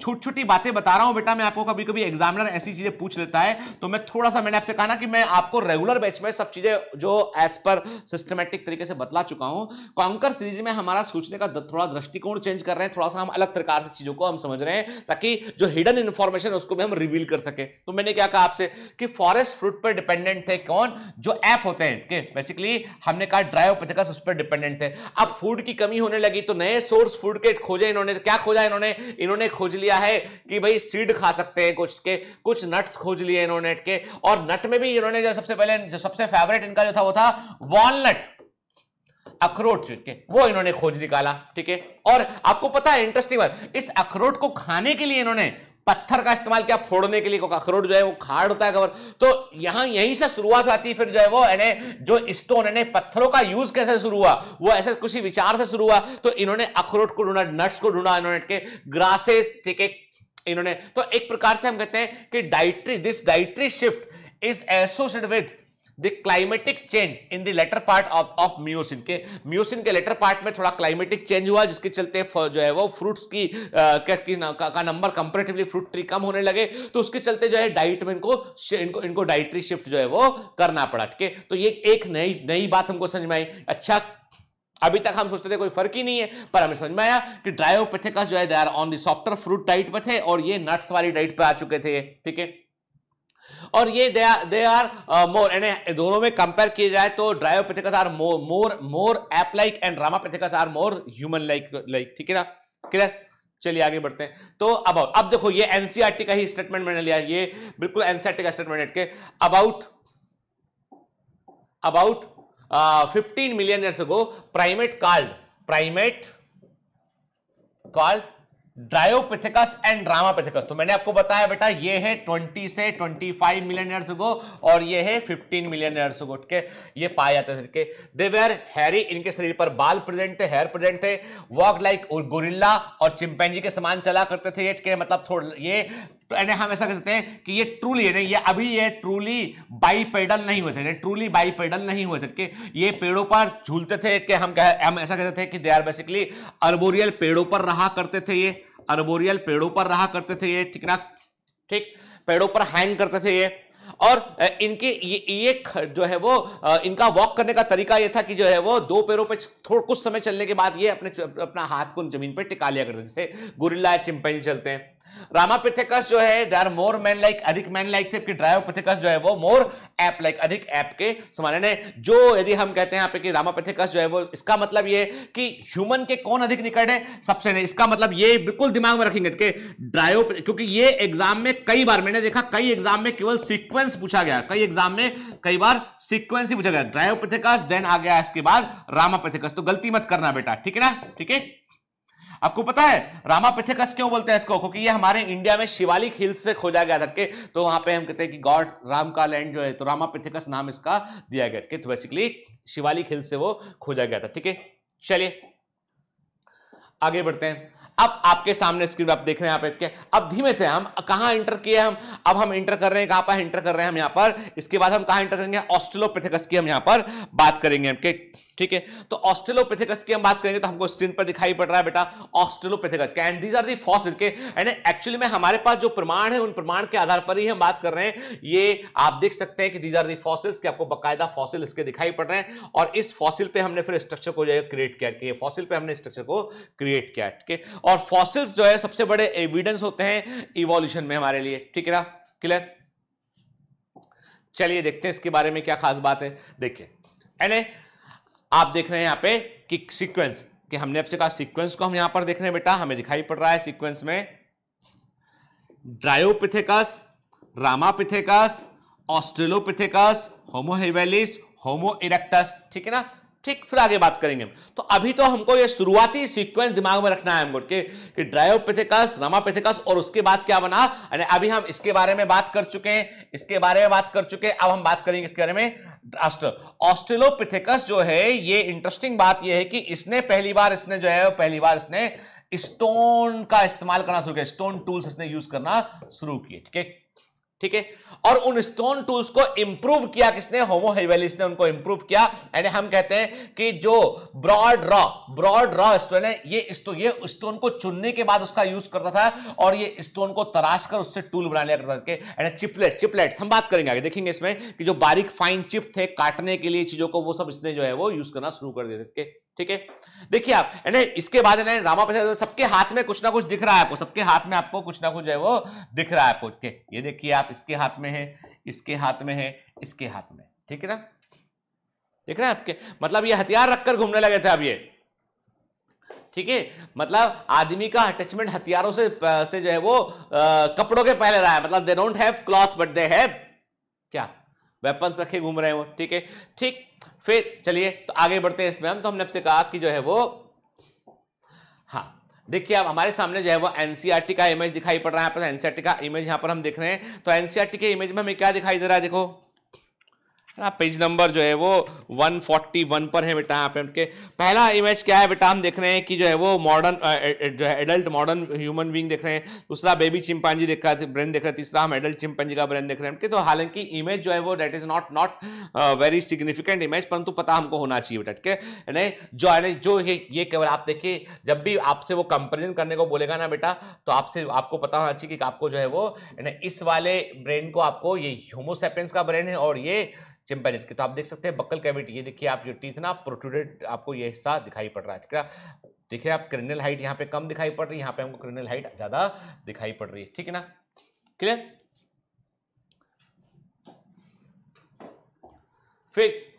छोटी छोटी बातें बता रहा हूं बेटा मैं आपको कभी कभी एग्जामिनर ऐसी चीजें पूछ लेता है तो मैं थोड़ा सा मैंने आपसे कहा ना कि मैं आपको रेगुलर बैच में सब चीजें जो एज पर सिस्टमेटिक तरीके से बतला चुका हूं कॉन्कर सीरीज में हमारा सोचने का थोड़ा दृष्टिकोण चेंज कर रहे हैं थोड़ा सा हम अलग प्रकार से चीजों को हम समझ रहे हैं ताकि जो हिडन इन्फॉर्मेशन उसको भी हम रिवील कर सके तो मैंने क्या कहा आपसे कि फॉरेस्ट फ्रूट पर डिपेंडेंट थे कौन जो ऐप होते हैं बेसिकली हमने कहा पथकस उस पर डिपेंडेंट थे अब फूड की कमी होने लगी तो नए सोर्स फूड के खोजे इन्होंने क्या खोजा इन्होंने इन्होंने खोज लिया है कि भाई सीड खा सकते हैं कुछ के कुछ नट्स खोज लिए इन्होंने के और नट में भी इन्होंने जो सबसे पहले जो सबसे फेवरेट इनका जो था वो था वॉलनट अखरोट के वो इन्होंने खोज निकाला ठीक है और आपको पता है इंटरेस्टिंग बात इस अखरोट को खाने के लिए इन्होंने पत्थर का इस्तेमाल किया फोड़ने के लिए अखरोट जो है वो खाड़ होता है कवर तो यहाँ यहीं से शुरुआत होती है फिर जो है वो इन्हें जो स्टोन इन्हें पत्थरों का यूज कैसे शुरू हुआ वो ऐसे कुछ विचार से शुरू हुआ तो इन्होंने अखरोट को ढूंढा नट्स को ढूंढा इन्होंने के ग्रासेस ठीक है इन्होंने तो एक प्रकार से हम कहते हैं कि dietary this dietary shift is associated with the climatic change in the later part of of Miocene के म्यूसिन के लेटर पार्ट में थोड़ा क्लाइमेटिक चेंज हुआ जिसके चलते जो है वो फ्रूट्स की का, नंबर कंपेरेटिवली फ्रूट ट्री कम होने लगे तो उसके चलते जो है डाइट में इनको इनको इनको डाइटरी शिफ्ट जो है वो करना पड़ा ठीक है तो ये एक नई नई बात हमको समझ में आई अच्छा अभी तक हम सोचते थे कोई फर्क ही नहीं है पर हमें समझ में आया कि ड्रायोपेथिकस जो है they are on the softer fruit diet पर थे और ये नट्स वाली डाइट पर आ चुके थे ठीक है और ये दे आर मोर यानी दोनों में कंपेयर किया जाए तो dryopithecus are more more more ape like and ramapithecus are more human like like ठीक है ना क्लियर चलिए आगे बढ़ते हैं तो अबाउट अब देखो ये एनसीआरटी e का ही स्टेटमेंट मैंने लिया ये बिल्कुल एनसीआरटी e का स्टेटमेंट के about about fifteen million years go primate card primate card dryopithecus and ramapithecus तो मैंने आपको बताया बेटा ये है 20 से 25 मिलियन ईयर्स गो और ये है 15 मिलियन ईयर्स गो ठीक है ये पाए जाते थे दे वेयर हैरी इनके शरीर पर बाल प्रेजेंट थे हेयर प्रेजेंट थे वॉक लाइक गोरिल्ला और चिंपैनजी के समान चला करते थे ये ठीक है मतलब थोड़ा ये અને હમેશા કહી સકતે હે કે યે ટ્રુલી હે ના યે અભી યે ટ્રુલી બાયપેડલ નહીં હુએ થે ટ્રુલી બાયપેડલ નહીં હુએ થે કે યે પેડો પર ઝૂલતે થે કે હમ કહે હમ એસા કહેતે થે કે दे आर બેસિકલી અર્બોરિયલ પેડો પર રહા કરતે થે યે અર્બોરિયલ પેડો પર રહા કરતે થે યે ઠીક ના ઠીક પેડો પર હેંગ કરતે થે યે ઓર ઇનકે યે જો હે વો ઇનકા વોક કરને કા તરીકા યે થા કે જો હે વો દો પેરો પર થોડ કિસ સમય ચલને કે બાદ યે અપને અપના હાથ કો જમીન પર ટિકા લિયા કરતે થે ગુરિલા ચિમ્પન્જી ચલતે હે रामा रामापिथेकस जो है they are more man like अधिक मैन लाइक थे ड्राइव ड्रायोपिथेकस जो है वो मोर ऐप लाइक अधिक ऐप के समान है जो यदि हम कहते हैं यहाँ पे कि रामापिथेकस जो है वो इसका मतलब ये कि ह्यूमन के कौन अधिक निकट है सबसे नहीं इसका मतलब ये बिल्कुल दिमाग में रखेंगे कि ड्राइव क्योंकि ये एग्जाम में कई बार मैंने देखा कई एग्जाम में केवल सिक्वेंस पूछा गया कई एग्जाम में कई बार सिक्वेंस ही पूछा गया ड्राइव ड्रायोपिथेकस देन आ गया इसके बाद रामा रामापिथेकस तो गलती मत करना बेटा ठीक है ना ठीक है आपको पता है रामा पिथेकस क्यों बोलते हैं इसको क्योंकि ये हमारे इंडिया में शिवालिक हिल्स से खोजा गया था तो वहां पे हम कहते हैं कि गॉड राम का लैंड जो है तो रामा पिथेकस नाम इसका दिया गया के तो बेसिकली शिवालिक हिल्स से वो खोजा गया था ठीक है चलिए आगे बढ़ते हैं अब आपके सामने स्क्रीन आप देख रहे हैं यहाँ पे अब धीमे से हम कहाँ इंटर किए हम अब हम इंटर कर रहे हैं कहाँ पर इंटर कर रहे हैं हम यहाँ पर इसके बाद हम कहाँ इंटर करेंगे ऑस्ट्रेलोपिथिकस की हम यहाँ पर बात करेंगे ठीक है तो ऑस्ट्रेलोपेथिकस की हम बात करेंगे तो हमको स्क्रीन पर दिखाई पड़ रहा है बेटा Australopithecus and these are the fossils के एंड एक्चुअली में हमारे पास जो प्रमाण है उन प्रमाण के आधार पर ही हम बात कर रहे हैं ये आप देख सकते हैं कि दीज आर दी फॉसिल्स के आपको बकायदा फॉसिल इसके दिखाई पड़ रहे हैं और इस फॉसिल पे हमने फिर स्ट्रक्चर को जो है क्रिएट किया कि फॉसिल पे हमने स्ट्रक्चर को क्रिएट किया ठीक है और फॉसिल्स जो है सबसे बड़े एविडेंस होते हैं इवोल्यूशन में हमारे लिए ठीक है ना क्लियर चलिए देखते हैं इसके बारे में क्या खास बात है देखिए एंड आप देख रहे हैं यहाँ पे कि सीक्वेंस कि हमने आपसे कहा सीक्वेंस को हम यहां पर देख रहे हैं बेटा हमें दिखाई पड़ रहा है सीक्वेंस में Dryopithecus Ramapithecus Australopithecus Homo habilis Homo erectus ठीक है ना ठीक फिर आगे बात करेंगे तो अभी तो हमको ये शुरुआती सीक्वेंस दिमाग में रखना है के कि, ड्रायोपेथिकस रामापेथिकस और उसके बाद क्या बना अरे अभी हम इसके बारे में बात कर चुके हैं इसके बारे में बात कर चुके हैं अब हम बात करेंगे इसके बारे में ऑस्ट्रेलोपिथिकस जो है ये इंटरेस्टिंग बात ये है कि इसने पहली बार इसने जो है पहली बार इसने स्टोन का इस्तेमाल करना शुरू किया स्टोन टूल्स इसने यूज करना शुरू किया ठीक है ठीक है और उन स्टोन टूल्स को इंप्रूव किया किसने होमो हेवेलिस ने उनको इंप्रूव किया एंड हम कहते हैं कि जो broad raw broad raw stone है ये स्टोन तो, ये स्टोन को चुनने के बाद उसका यूज करता था और ये स्टोन को तराश कर उससे टूल बना लिया करता था एंड चिपलेट चिपलेट हम बात करेंगे आगे देखेंगे इसमें कि जो बारीक फाइन चिप थे काटने के लिए चीजों को वो सब इसने जो है वो यूज करना शुरू कर दिया ठीक है देखिए आप इसके बाद यानी रामा प्रसाद सबके हाथ में कुछ ना कुछ दिख रहा है आपको सबके हाथ में आपको कुछ ना कुछ है वो दिख रहा है आपको ठीक है ये देखिए आप इसके हाथ में है इसके हाथ में है इसके हाथ में ठीक है ना देख रहे हैं आपके मतलब ये हथियार रखकर घूमने लगे थे अब ये ठीक है मतलब आदमी का अटैचमेंट हथियारों से से जो है वो आ, कपड़ों के पहले रहा है मतलब they don't have cloth but they have क्या वेपन्स रखे घूम रहे हैं वो ठीक है ठीक फिर चलिए तो आगे बढ़ते हैं इसमें हम तो हमने आपसे कहा कि जो है वो हाँ देखिए अब हमारे सामने जो है वो एनसीआरटी e का इमेज दिखाई पड़ रहा है एनसीआरटी e का इमेज यहां पर हम देख रहे हैं तो एनसीआरटी e के इमेज में हमें क्या दिखाई दे रहा है देखो ना पेज नंबर जो है वो 141 पर है बेटा यहाँ पे के पहला इमेज क्या है बेटा हम देख रहे हैं कि जो है वो मॉडर्न जो है एडल्ट मॉडर्न ह्यूमन बींग देख रहे हैं दूसरा बेबी चिंपांजी देख रहा ब्रेन देख रहा है तीसरा हम एडल्ट चिंपांजी का ब्रेन देख रहे हैं के तो हालांकि इमेज जो है वो that is not not very significant image परंतु पता हमको होना चाहिए बेटा ठीक है जो है जो ये, ये केवल आप देखिए जब भी आपसे वो कंपेरिजन करने को बोलेगा ना बेटा तो आपसे आपको पता होना चाहिए कि आपको जो है वो इस वाले ब्रेन को आपको ये ह्यूमोसेपेंस का ब्रेन है और ये चिम्पेंज की तो आप देख सकते हैं बक्कल कैविटी ये देखिए आप जो टीथ ना प्रोटूडेड आपको ये हिस्सा दिखाई पड़ रहा है ठीक है देखिए आप क्रिनल हाइट यहाँ पे कम दिखाई पड़ रही है यहाँ पे हमको क्रिनल हाइट ज़्यादा दिखाई पड़ रही है ठीक है ना क्लियर फिर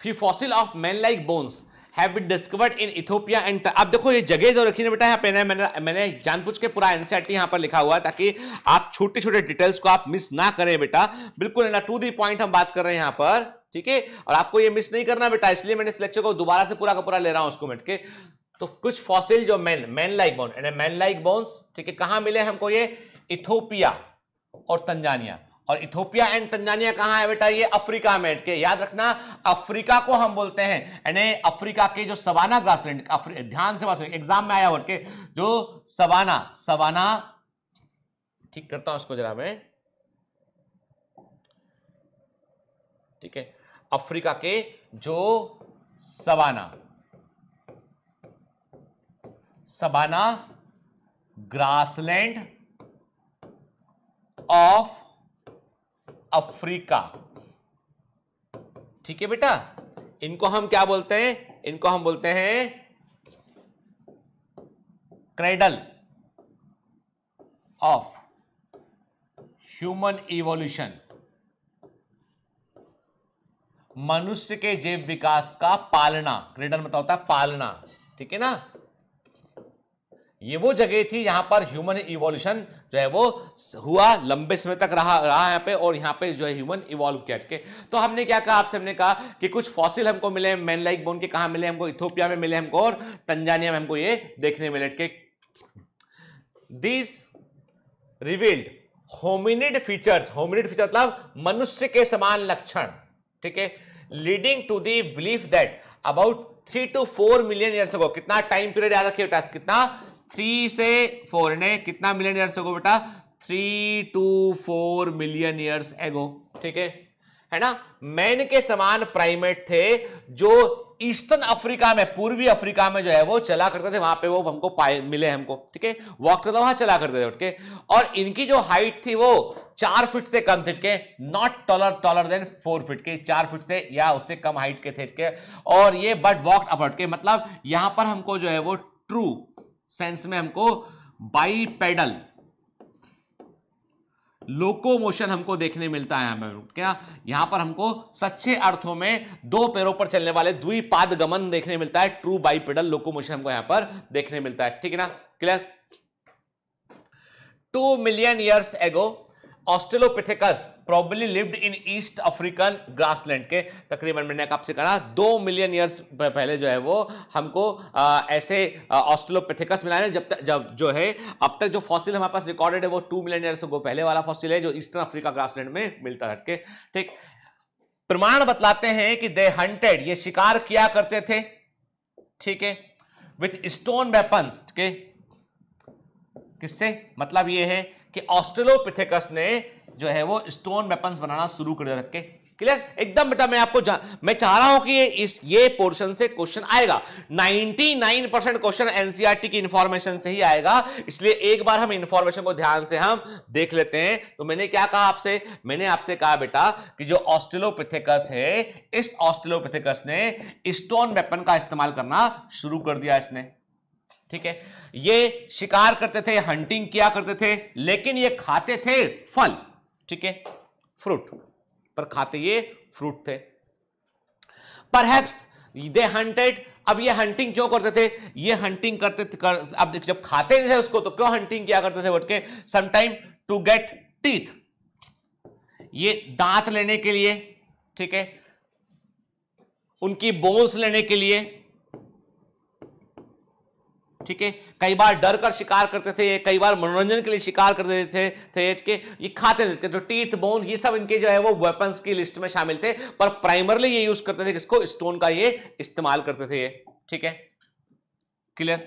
फिर fossil of man like bones have been discovered in Ethiopia and आप देखो ये जगह जो रखी है बेटा यहाँ पे मैंने मैंने जानबूझ के पूरा एनसीआरटी यहाँ पर लिखा हुआ है ताकि आप छोटे छोटे डिटेल्स को आप मिस ना करें बेटा बिल्कुल है ना टू दी पॉइंट हम बात कर रहे हैं यहाँ पर ठीक है और आपको ये मिस नहीं करना बेटा इसलिए मैंने इस लेक्चर को दोबारा से पूरा का पूरा ले रहा हूँ उसको मिट के तो कुछ फॉसिल जो man man like bone man like bones ठीक है कहाँ मिले हमको ये इथोपिया और तंजानिया और इथोपिया एंड तंजानिया कहां है बेटा ये अफ्रीका में के याद रखना अफ्रीका को हम बोलते हैं यानी अफ्रीका के जो सवाना ग्रासलैंड ध्यान से बात एग्जाम में आया के जो सवाना सवाना ठीक करता हूं उसको जरा मैं ठीक है अफ्रीका के जो savanna savanna grassland of Africa ठीक है बेटा इनको हम क्या बोलते हैं इनको हम बोलते हैं क्रेडल ऑफ ह्यूमन इवोल्यूशन मनुष्य के जैव विकास का पालना क्रेडल मतलब होता है पालना ठीक है ना ये वो जगह थी यहाँ पर ह्यूमन इवोल्यूशन जो है वो हुआ लंबे समय तक रहा रहा यहाँ पे और यहाँ पे जो है ह्यूमन इवॉल्व किया के तो हमने क्या कहा आपसे हमने कहा कि कुछ फॉसिल हमको मिले मैन लाइक बोन के कहाँ मिले हमको इथोपिया में मिले हमको और तंजानिया में हमको ये देखने मिले के this revealed hominid features hominid feature मतलब मनुष्य के समान लक्षण ठीक है leading to the belief that about three to four million years ago कितना टाइम पीरियड याद रखिए कितना थ्री से फोर ने कितना मिलियन ईयर्स एगो बेटा three to four million years ago ठीक है है ना मैन के समान प्राइमेट थे जो ईस्टर्न अफ्रीका में पूर्वी अफ्रीका में जो है वो चला करते थे वहां पे वो हमको पाए मिले हमको ठीक है वॉक करते वहां चला करते थे के और इनकी जो हाइट थी वो चार फीट से कम थे not taller taller than four feet के चार फीट से या उससे कम हाइट के थे के और ये बट वॉक अपट के मतलब यहां पर हमको जो है वो ट्रू सेंस में हमको बाई पेडल लोकोमोशन हमको देखने मिलता है हमें क्या यहां पर हमको सच्चे अर्थों में दो पैरों पर चलने वाले द्विपाद गमन देखने मिलता है ट्रू बाईपेडल लोकोमोशन हमको यहां पर देखने मिलता है ठीक है ना clear two million years ago Australopithecus probably lived in East African grassland के तकरीबन मैंने आपसे कहा दो मिलियन ईयर्स पहले जो है वो हमको आ, ऐसे ऑस्ट्रोलोपेथिकस मिला है जब तक जब जो है अब तक जो फॉसिल हमारे पास रिकॉर्डेड है वो टू मिलियन ईयर्स को पहले वाला फॉसिल है जो ईस्टर्न अफ्रीका ग्रासलैंड में मिलता हटके ठीक प्रमाण बतलाते हैं कि दे हंटेड ये शिकार किया करते थे ठीक है विथ स्टोन वेपन्स के किससे मतलब ये है कि ऑस्ट्रेलोपिथेकस ने जो है वो स्टोन वेपन बनाना शुरू कर रखे क्लियर एकदम बेटा मैं आपको मैं चाह रहा हूं कि ये इस ये पोर्शन से क्वेश्चन आएगा 99 परसेंट क्वेश्चन एनसीईआरटी की इंफॉर्मेशन से ही आएगा इसलिए एक बार हम इंफॉर्मेशन को ध्यान से हम देख लेते हैं तो मैंने क्या कहा आपसे मैंने आपसे कहा बेटा कि जो ऑस्ट्रेलोपिथेकस है इस ऑस्ट्रेलोपिथेकस ने स्टोन वेपन का इस्तेमाल करना शुरू कर दिया इसने ठीक है ये शिकार करते थे हंटिंग किया करते थे लेकिन ये खाते थे फल ठीक है फ्रूट पर खाते ये फ्रूट थे परहैप्स दे हंटेड अब ये हंटिंग क्यों करते थे ये हंटिंग करते थे कर, अब जब खाते नहीं थे उसको तो क्यों हंटिंग किया करते थे बटके के समटाइम टू गेट टीथ ये दांत लेने के लिए ठीक है उनकी बोन्स लेने के लिए ठीक है कई बार डर कर शिकार करते थे कई बार मनोरंजन के लिए शिकार कर देते थे ठीक ये खाते थे तो टीथ बोन्स ये सब इनके जो है वो वेपन्स की लिस्ट में शामिल थे पर प्राइमरली ये यूज करते थे किसको स्टोन का ये इस्तेमाल करते थे ये ठीक है क्लियर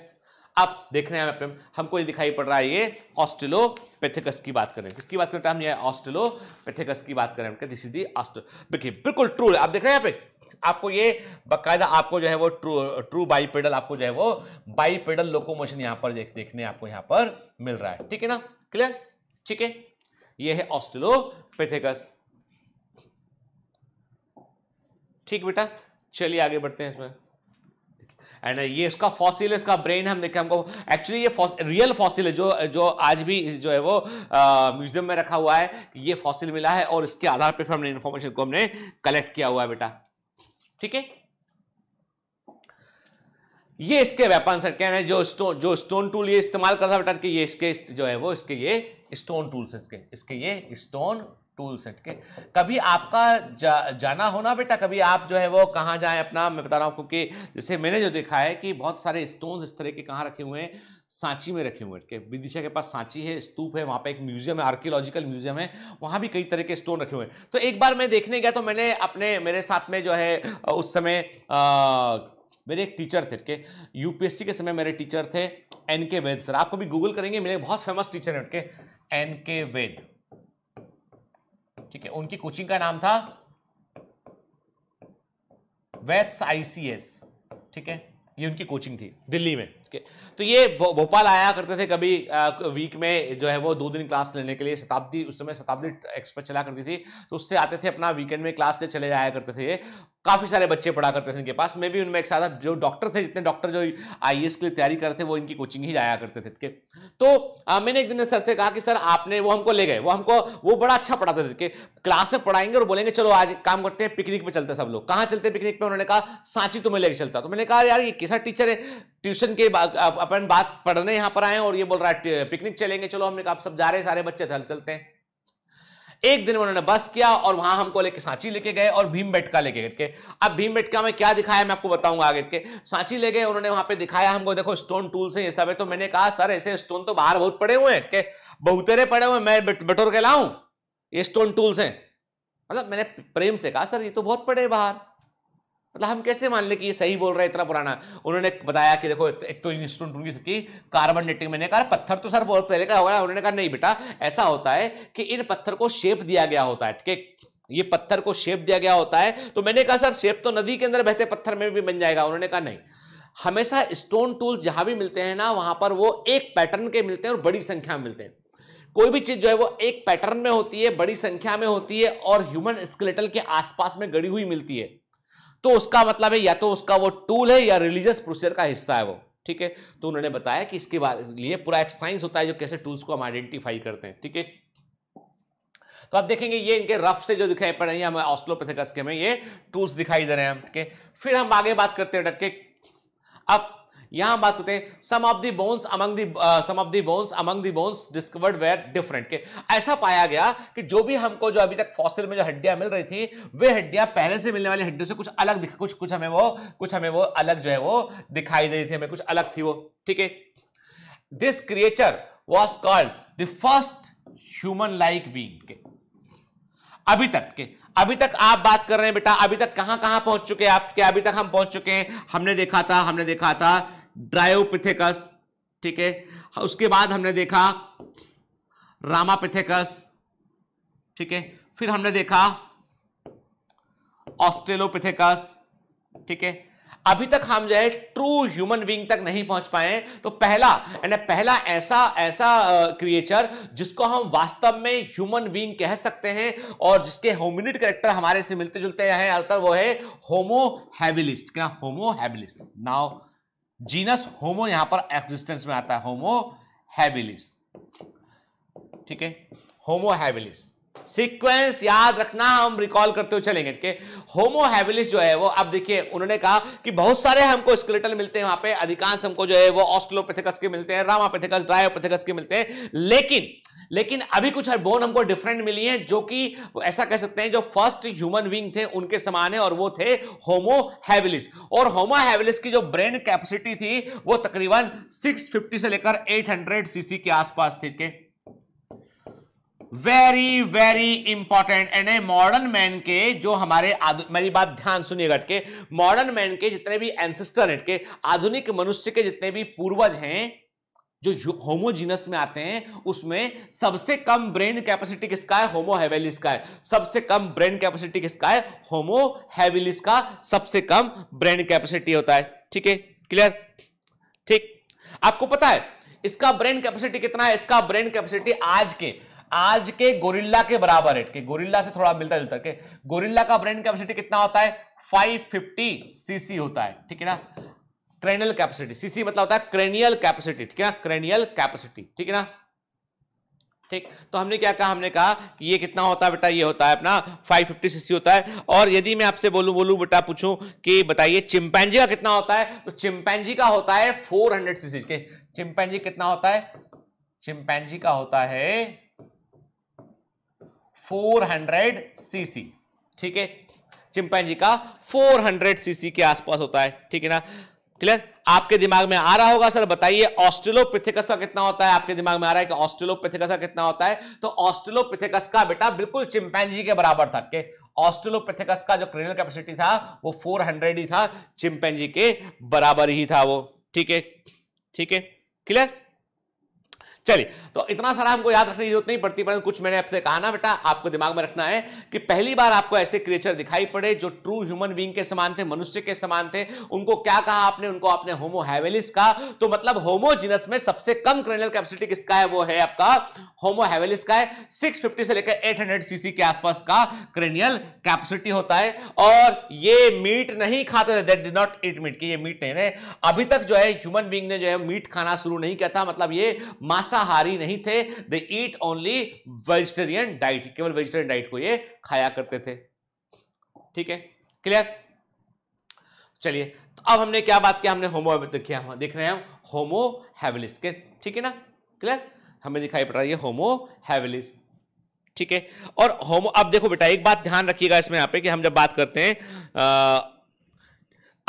अब देख रहे हैं हमको ये दिखाई पड़ रहा है ये ऑस्ट्रेलो पेथेकस की बात करें किसकी बात करें टाइम यह ऑस्ट्रेलो पेथेकस की बात करें उनके दिस इज दी ऑस्ट्रो देखिए बिल्कुल ट्रू आप देख रहे हैं यहाँ पे आपको ये बकायदा आपको जो है वो ट्रू ट्रू बाईपेडल आपको जो है वो बाईपेडल लोकोमोशन यहाँ पर देख, देखने आपको यहाँ पर मिल रहा है ठीक है ना क्लियर ठीक है ये है ऑस्ट्रेलोपेथेकस ठीक बेटा चलिए आगे बढ़ते हैं इसमें एंड uh, ये इसका फॉसिल इसका ब्रेन हम देखें हमको एक्चुअली ये रियल फॉसिल है जो जो आज भी जो है वो म्यूजियम uh, में रखा हुआ है ये फॉसिल मिला है और इसके आधार पर हमने इन्फॉर्मेशन को हमने कलेक्ट किया हुआ है बेटा ठीक है ये इसके वेपन सर क्या है जो स्टोन जो स्टोन टूल ये इस्तेमाल करता है बेटा कि ये इसके जो है वो इसके ये स्टोन टूल्स इसके इसके ये स्टोन टूल सेट के कभी आपका जा, जाना होना बेटा कभी आप जो है वो कहाँ जाए अपना मैं बता रहा हूँ क्योंकि जैसे मैंने जो देखा है कि बहुत सारे स्टोन्स इस तरह के कहाँ रखे हुए हैं सांची में रखे हुए हैं विदिशा के पास सांची है स्तूप है वहाँ पे एक म्यूजियम है आर्कियोलॉजिकल म्यूजियम है वहाँ भी कई तरह के स्टोन रखे हुए हैं तो एक बार मैं देखने गया तो मैंने अपने मेरे साथ में जो है उस समय आ, मेरे एक टीचर थे के यूपीएससी के समय मेरे टीचर थे एन के वेद सर आपको भी गूगल करेंगे मेरे बहुत फेमस टीचर हैं उनके एन के वेद ठीक है उनकी कोचिंग का नाम था वेथ्स आईसीएस ठीक है ये उनकी कोचिंग थी दिल्ली में ओके तो ये भोपाल आया करते थे कभी वीक में जो है वो दो दिन क्लास लेने के लिए शताब्दी उस समय शताब्दी एक्सप्रेस चला करती थी तो उससे आते थे अपना वीकेंड में क्लास से चले जाया करते थे काफ़ी सारे बच्चे पढ़ा करते थे इनके पास मैं भी उनमें एक साथ जो डॉक्टर थे जितने डॉक्टर जो आई के लिए तैयारी करते थे वो इनकी कोचिंग ही जाया करते थे तो आ, मैंने एक दिन सर से कहा कि सर आपने वो हमको ले गए वो हमको वो बड़ा अच्छा पढ़ाते थे क्लास में पढ़ाएंगे और बोलेंगे चलो आज काम करते हैं पिकनिक पे चलते सब लोग कहाँ चलते पिकनिक पे उन्होंने कहा सांची तुम्हें लेके चलता तो मैंने कहा यार ये कैसा टीचर है ट्यूशन के अपन बात पढ़ने यहां पर आए और ये बोल रहा है पिकनिक चलेंगे चलो हमने कहा आप सब जा रहे सारे बच्चे थल चलते हैं एक दिन उन्होंने बस किया और वहां हमको लेके सांची लेके गए और भीम बेटका लेके करके अब भीम बेटका में क्या दिखाया मैं आपको बताऊंगा आगे के सांची ले गए उन्होंने वहां पे दिखाया हमको देखो स्टोन टूल्स है ये सब है तो मैंने कहा सर ऐसे स्टोन तो बाहर बहुत पड़े हुए हैं बहुतेरे पड़े हुए मैं बटोर के लाऊ ये स्टोन टूल्स है मतलब मैंने प्रेम से कहा सर ये तो बहुत पड़े बाहर मतलब हम कैसे मान लें कि ये सही बोल रहे है इतना पुराना उन्होंने बताया कि देखो एक तो इंस्टूडेंट उनकी सबकी कार्बन डेटिंग मैंने कहा पत्थर तो सर बहुत पहले का होगा उन्होंने कहा नहीं बेटा ऐसा होता है कि इन पत्थर को शेप दिया गया होता है ठीक है ये पत्थर को शेप दिया गया होता है तो मैंने कहा सर शेप तो नदी के अंदर बहते पत्थर में भी बन जाएगा उन्होंने कहा नहीं हमेशा स्टोन टूल जहां भी मिलते हैं ना वहां पर वो एक पैटर्न के मिलते हैं और बड़ी संख्या में मिलते हैं कोई भी चीज जो है वो एक पैटर्न में होती है बड़ी संख्या में होती है और ह्यूमन स्केलेटल के आसपास में गड़ी हुई मिलती है तो उसका मतलब है या तो उसका वो टूल है या रिलीजियस प्रोसीजर का हिस्सा है वो ठीक है तो उन्होंने बताया कि इसके लिए पूरा एक साइंस होता है जो कैसे टूल्स को हम आइडेंटिफाई करते हैं ठीक है तो आप देखेंगे ये इनके रफ से जो दिखाई पड़ रही है हमें ऑस्ट्रोपेथिकस के में ये टूल्स दिखाई दे रहे हैं ठीक है फिर हम आगे बात करते हैं डर के अब यहां बात करते हैं some of the bones among the some of the bones among the bones discovered were different के ऐसा पाया गया कि जो भी हमको जो अभी तक फॉसिल में जो हड्डियां मिल रही थी वे हड्डियां पहले से मिलने वाली हड्डियों से कुछ अलग दिख कुछ कुछ हमें वो कुछ हमें वो अलग जो है वो दिखाई दे रही थी हमें कुछ अलग थी वो ठीक है this creature was called the first human like being के अभी तक के अभी तक आप बात कर रहे हैं बेटा अभी तक कहां कहां पहुंच चुके हैं आपके अभी तक हम पहुंच चुके हैं हमने देखा था हमने देखा था ड्रायोपिथेकस ठीक है हाँ, उसके बाद हमने देखा रामापिथेकस ठीक है फिर हमने देखा ऑस्ट्रेलोपिथेकस ठीक है अभी तक हम जो है ट्रू ह्यूमन बींग तक नहीं पहुंच पाए तो पहला यानी पहला ऐसा ऐसा क्रिएचर जिसको हम वास्तव में ह्यूमन बींग कह सकते हैं और जिसके होमिनिड कैरेक्टर हमारे से मिलते जुलते हैं अलतर वो है होमो हैबिलिस्ट क्या होमो हैबिलिस्ट नाउ जीनस होमो यहां पर एक्सिस्टेंस में आता है होमो हैबिलिस ठीक है होमो हैबिलिस सीक्वेंस याद रखना हम रिकॉल करते हुए चलेंगे ठीक है होमो हैबिलिस जो है वो अब देखिए उन्होंने कहा कि बहुत सारे हमको स्क्रिटल मिलते हैं वहां पे अधिकांश हमको जो है वो ऑस्ट्रोपेथिकस के मिलते हैं रामापेथिकस ड्रायोपेथिकस के मिलते हैं लेकिन लेकिन अभी कुछ बोन हमको डिफरेंट मिली है जो कि ऐसा कह सकते हैं जो फर्स्ट ह्यूमन बींग थे उनके समान है और वो थे होमो हैविलिस और होमो हैविलिस की जो ब्रेन कैपेसिटी थी वो तकरीबन 650 से लेकर 800 सीसी के आसपास थी के very very important and modern man के जो हमारे मेरी बात ध्यान सुनिए घट के मॉडर्न मैन के जितने भी एंसेस्टर के आधुनिक मनुष्य के जितने भी पूर्वज हैं जो होमोजीनस में आते हैं उसमें सबसे कम ब्रेन कैपेसिटी किसका है होमो हैवेलिस का है सबसे कम ब्रेन कैपेसिटी किसका है होमो हैवेलिस का सबसे कम ब्रेन कैपेसिटी होता है ठीक है क्लियर ठीक आपको पता है इसका ब्रेन कैपेसिटी कितना है इसका ब्रेन कैपेसिटी आज के आज के गोरिल्ला के बराबर है गोरिल्ला से थोड़ा मिलता जुलता के गोरिल्ला का ब्रेन कैपेसिटी कितना होता है 550 सीसी होता है ठीक है ना क्रेनियल कैपेसिटी सीसी मतलब होता है क्रेनियल कैपेसिटी ठीक है ना क्रेनियल कैपेसिटी ठीक है ना ठीक तो हमने क्या कहा हमने कहा कि ये कितना होता है बेटा ये होता है अपना 550 सीसी होता है और यदि मैं आपसे बोलूं बोलूं बेटा पूछूं कि बताइए चिंपैंजी का कितना होता है तो चिंपैंजी का होता है 400 सीसी के चिंपैंजी कितना होता है चिंपैंजी का होता है 400 सीसी ठीक है चिंपैंजी का 400 सीसी के आसपास होता है ठीक है ना क्लियर आपके दिमाग में आ रहा होगा सर बताइए ऑस्ट्रेलोपिथेकस का कितना होता है आपके दिमाग में आ रहा है कि ऑस्ट्रेलोपिथेकस का कितना होता है तो ऑस्ट्रेलोपिथेकस का बेटा बिल्कुल चिंपैंजी के बराबर था के ऑस्ट्रेलोपिथिकस का जो क्रेनल कैपेसिटी था वो 400 ही था चिंपैंजी के बराबर ही था वो ठीक है ठीक है क्लियर चलिए तो इतना सारा हमको याद रखने की जरूरत नहीं पड़ती परंतु कुछ मैंने आपसे कहा ना बेटा आपको दिमाग में रखना है कि पहली बार आपको ऐसे क्रिएचर दिखाई पड़े जो ट्रू ह्यूमन बींग के समान थे मनुष्य के समान थे उनको क्या कहा आपने उनको आपने होमो हैवेलिस कहा तो मतलब होमोजिनस में सबसे कम क्रेनियल कैपेसिटी किसका है वो है आपका होमो हैवेलिस का है 650 से लेकर 800 सीसी के आसपास का क्रेनियल कैपेसिटी होता है और ये मीट नहीं खाते थे that did not eat meat कि ये मीट नहीं अभी तक जो है ह्यूमन बींग ने जो है मीट खाना शुरू नहीं किया था मतलब ये मांसा मांसाहारी नहीं थे they eat only vegetarian diet केवल वेजिटेरियन डाइट को ये खाया करते थे ठीक है क्लियर चलिए तो अब हमने क्या बात किया हमने होमो देखिए हम देख रहे हैं होमो हैविलिस्ट के ठीक है ना क्लियर हमें दिखाई पड़ रहा है होमो हैविलिस्ट ठीक है और होमो अब देखो बेटा एक बात ध्यान रखिएगा इसमें यहां पे कि हम जब बात करते हैं आ,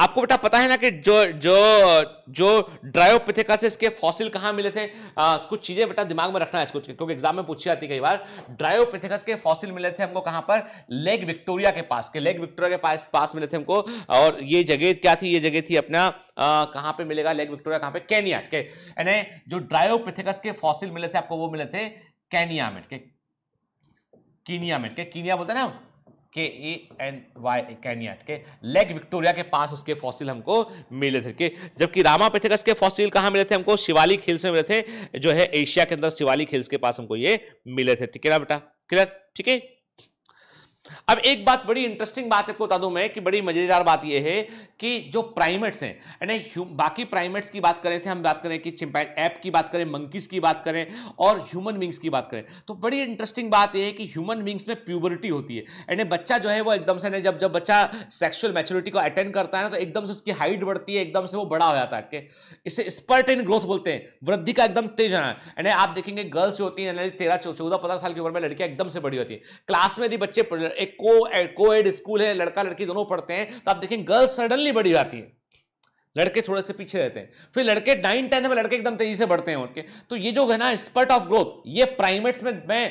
आपको बेटा पता है ना कि जो जो जो ड्रायोपिथेकासिस के फॉसिल कहाँ मिले थे आ, कुछ चीजें बेटा दिमाग में रखना है इसको क्योंकि एग्जाम में पूछी जाती कई बार ड्रायोपिथेकस के फॉसिल मिले थे हमको कहाँ पर लेग विक्टोरिया के पास के लेग विक्टोरिया के पास पास मिले थे हमको और ये जगह क्या थी ये जगह थी अपना आ, कहाँ पर मिलेगा लेग विक्टोरिया कहाँ पर कैनिया के यानी जो ड्रायोपिथेकस के फॉसिल मिले थे आपको वो मिले थे कैनिया में कीनिया में के कीनिया बोलते हैं ना के ए एन वाई कैनिया के लेग विक्टोरिया के पास उसके फॉसिल हमको मिले थे के जबकि रामापेथेकस के फॉसिल कहाँ मिले थे हमको शिवालिक हिल्स में मिले थे जो है एशिया के अंदर शिवालिक हिल्स के पास हमको ये मिले थे ठीक है ना बेटा क्लियर ठीक है अब एक बात बड़ी इंटरेस्टिंग बात आपको बता दूं मैं कि बड़ी मजेदार बात यह है कि जो प्राइमेट्स हैं यानी बाकी प्राइमेट्स की बात करें से हम बात करें कि चिंपैक ऐप की बात करें मंकीज की बात करें और ह्यूमन विंग्स की बात करें तो बड़ी इंटरेस्टिंग बात यह है कि ह्यूमन विंग्स में प्यूबरिटी होती है यानी बच्चा जो है वो एकदम से जब जब बच्चा सेक्सुअल मेच्योरिटी को अटेंड करता है ना तो एकदम से उसकी हाइट बढ़ती है एकदम से वो बड़ा हो जाता है इसे स्पर्ट इन ग्रोथ बोलते हैं वृद्धि का एकदम तेज होना यानी आप देखेंगे गर्ल्स जो होती है तेरह चौदह पंद्रह साल की उम्र में लड़कियां एकदम से बड़ी होती है क्लास में यदि बच्चे एक को एड, स्कूल है लड़का लड़की दोनों पढ़ते हैं तो आप देखें गर्ल्स सडनली बड़ी जाती है लड़के थोड़े से पीछे रहते हैं फिर लड़के नाइन टेंथ में लड़के एकदम तेजी से बढ़ते हैं उनके तो ये जो है ना स्पर्ट ऑफ ग्रोथ ये प्राइमेट्स में मैं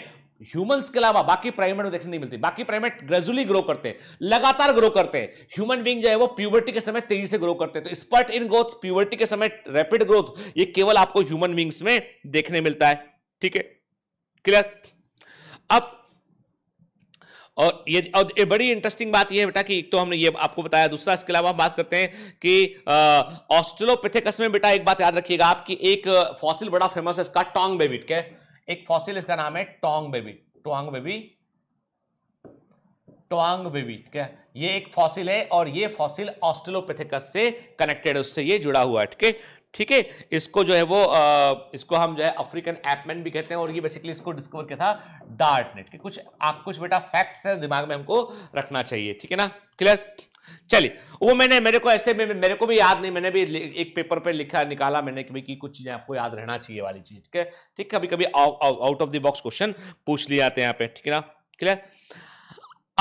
ह्यूमंस के अलावा बाकी प्राइमेट में देखने नहीं मिलती बाकी प्राइमेट ग्रेजुअली ग्रो करते हैं लगातार ग्रो करते हैं ह्यूमन बींग जो है वो प्यूबर्टी के समय तेजी से ग्रो करते हैं तो स्पर्ट इन ग्रोथ प्यूबर्टी के समय रैपिड ग्रोथ ये केवल आपको ह्यूमन बींग्स में देखने मिलता है ठीक है क्लियर अब और ये और ये बड़ी इंटरेस्टिंग बात ये है बेटा कि एक तो हमने ये आपको बताया दूसरा इसके अलावा हम बात करते हैं कि ऑस्ट्रेलोपिथेकस में बेटा एक बात याद रखिएगा आपकी एक फॉसिल बड़ा फेमस है इसका टोंग बेबीट क्या एक फॉसिल इसका नाम है टोंग बेबीट टोंग बेबी टोंग बेबीट क्या ये एक फॉसिल है और ये फॉसिल ऑस्ट्रेलोपिथेकस से कनेक्टेड उससे ये जुड़ा हुआ है ठीक है ठीक है इसको जो है वो आ, इसको हम जो है अफ्रीकन एपमैन भी कहते हैं और ये बेसिकली इसको डिस्कवर किया था डार्ट नेट के कुछ आप कुछ बेटा फैक्ट्स है दिमाग में हमको रखना चाहिए ठीक है ना क्लियर चलिए वो मैंने मेरे को ऐसे में मेरे को भी याद नहीं मैंने भी एक पेपर पे लिखा निकाला मैंने कि भाई कुछ चीजें आपको याद रहना चाहिए वाली चीज ठीक है ठीक कभी कभी out of the box question पूछ लिए जाते हैं यहाँ पे ठीक है ना क्लियर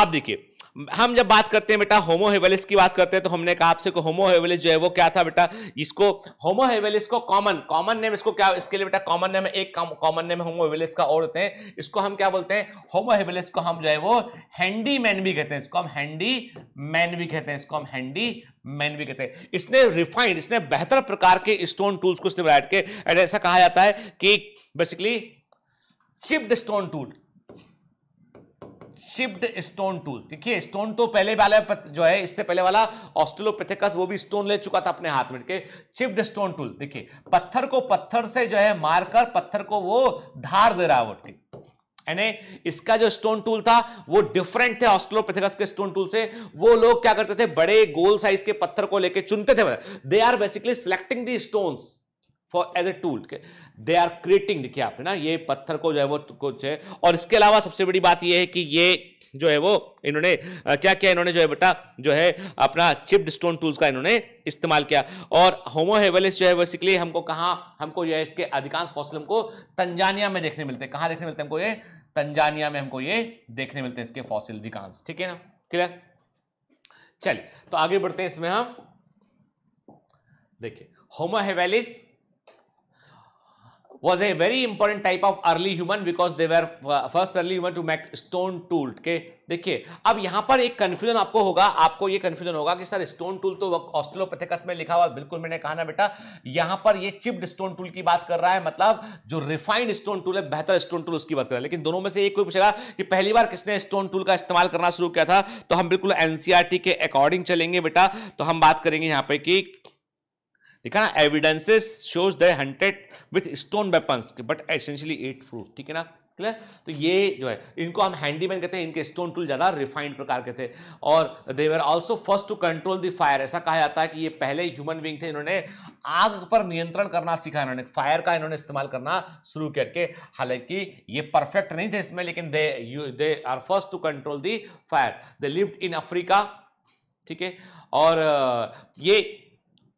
अब देखिए हम जब बात करते हैं बेटा होमो हेवेलिस की बात करते हैं तो हमने कहा आपसे को होमो हेवेलिस जो है वो क्या था बेटा इसको होमो हेवेलिस को कॉमन कॉमन नेम इसको क्या इसके लिए बेटा कॉमन नेम एक कॉमन नेम होमो हेवेलिस का और होते हैं इसको हम क्या बोलते हैं होमो हेवेलिस को हम जो है वो हैंडी मैन भी कहते हैं इसको हम हैंडी मैन भी कहते हैं इसको हम हैंडी मैन भी कहते हैं इसने रिफाइंड इसने बेहतर प्रकार के स्टोन टूल्स को इसने बैठ के ऐसा कहा जाता है कि basically chipped stone tool chipped stone tool देखिए स्टोन तो पहले वाले जो है इससे पहले वाला ऑस्ट्रेलोपिथेकस वो भी स्टोन ले चुका था अपने हाथ में के चिप्ड स्टोन टूल देखिए पत्थर को पत्थर से जो है मारकर पत्थर को वो धार दे रहा है वो यानी इसका जो स्टोन टूल था वो डिफरेंट थे ऑस्ट्रोपिथेकस के स्टोन टूल से वो लोग क्या करते थे बड़े गोल साइज के पत्थर को लेकर चुनते थे they are basically selecting the stone for as a tool they are creating देखिए आपने ना ये पत्थर को जो है वो तो कुछ है और इसके अलावा सबसे बड़ी बात यह है कि ये जो है वो इन्होंने क्या किया इन्होंने जो है बेटा जो है अपना चिप्ड स्टोन टूल्स का इन्होंने इस्तेमाल किया और होमो हेवेलिस जो है बेसिकली हमको कहाँ हमको जो है इसके अधिकांश फॉसिल हमको तंजानिया में देखने मिलते हैं कहाँ देखने मिलते हैं हमको ये तंजानिया में हमको ये देखने मिलते हैं इसके फॉसिल अधिकांश ठीक है ना क्लियर चलिए तो आगे बढ़ते हैं इसमें हम देखिए Homo habilis was a very important type of early human because they were first early human to make stone tool के देखिए अब यहां पर एक कंफ्यूजन आपको होगा आपको ये कंफ्यूजन होगा कि सर स्टोन टूल तो ऑस्ट्रोलोपेथिकस में लिखा हुआ बिल्कुल मैंने कहा ना बेटा यहाँ पर ये चिप्ड स्टोन टूल की बात कर रहा है मतलब जो रिफाइंड स्टोन टूल है बेहतर स्टोन टूल उसकी बात कर रहा है लेकिन दोनों में से एक कोई पूछेगा कि पहली बार किसने स्टोन टूल का इस्तेमाल करना शुरू किया था तो हम बिल्कुल एनसीआरटी e के अकॉर्डिंग चलेंगे बेटा तो हम बात करेंगे यहां पर कि देखा ना evidences shows the hundred with stone weapons but essentially ate fruit ठीक है ना क्लियर तो ये जो है इनको हम हैंडीमैन कहते हैं इनके स्टोन टूल ज़्यादा रिफाइंड प्रकार के थे और they were also first to control the fire ऐसा कहा जाता है कि ये पहले ह्यूमन बींग थे इन्होंने आग पर नियंत्रण करना सीखा इन्होंने फायर का इन्होंने इस्तेमाल करना शुरू करके हालांकि ये परफेक्ट नहीं थे इसमें लेकिन they you they are first to control the fire they lived in Africa ठीक है और ये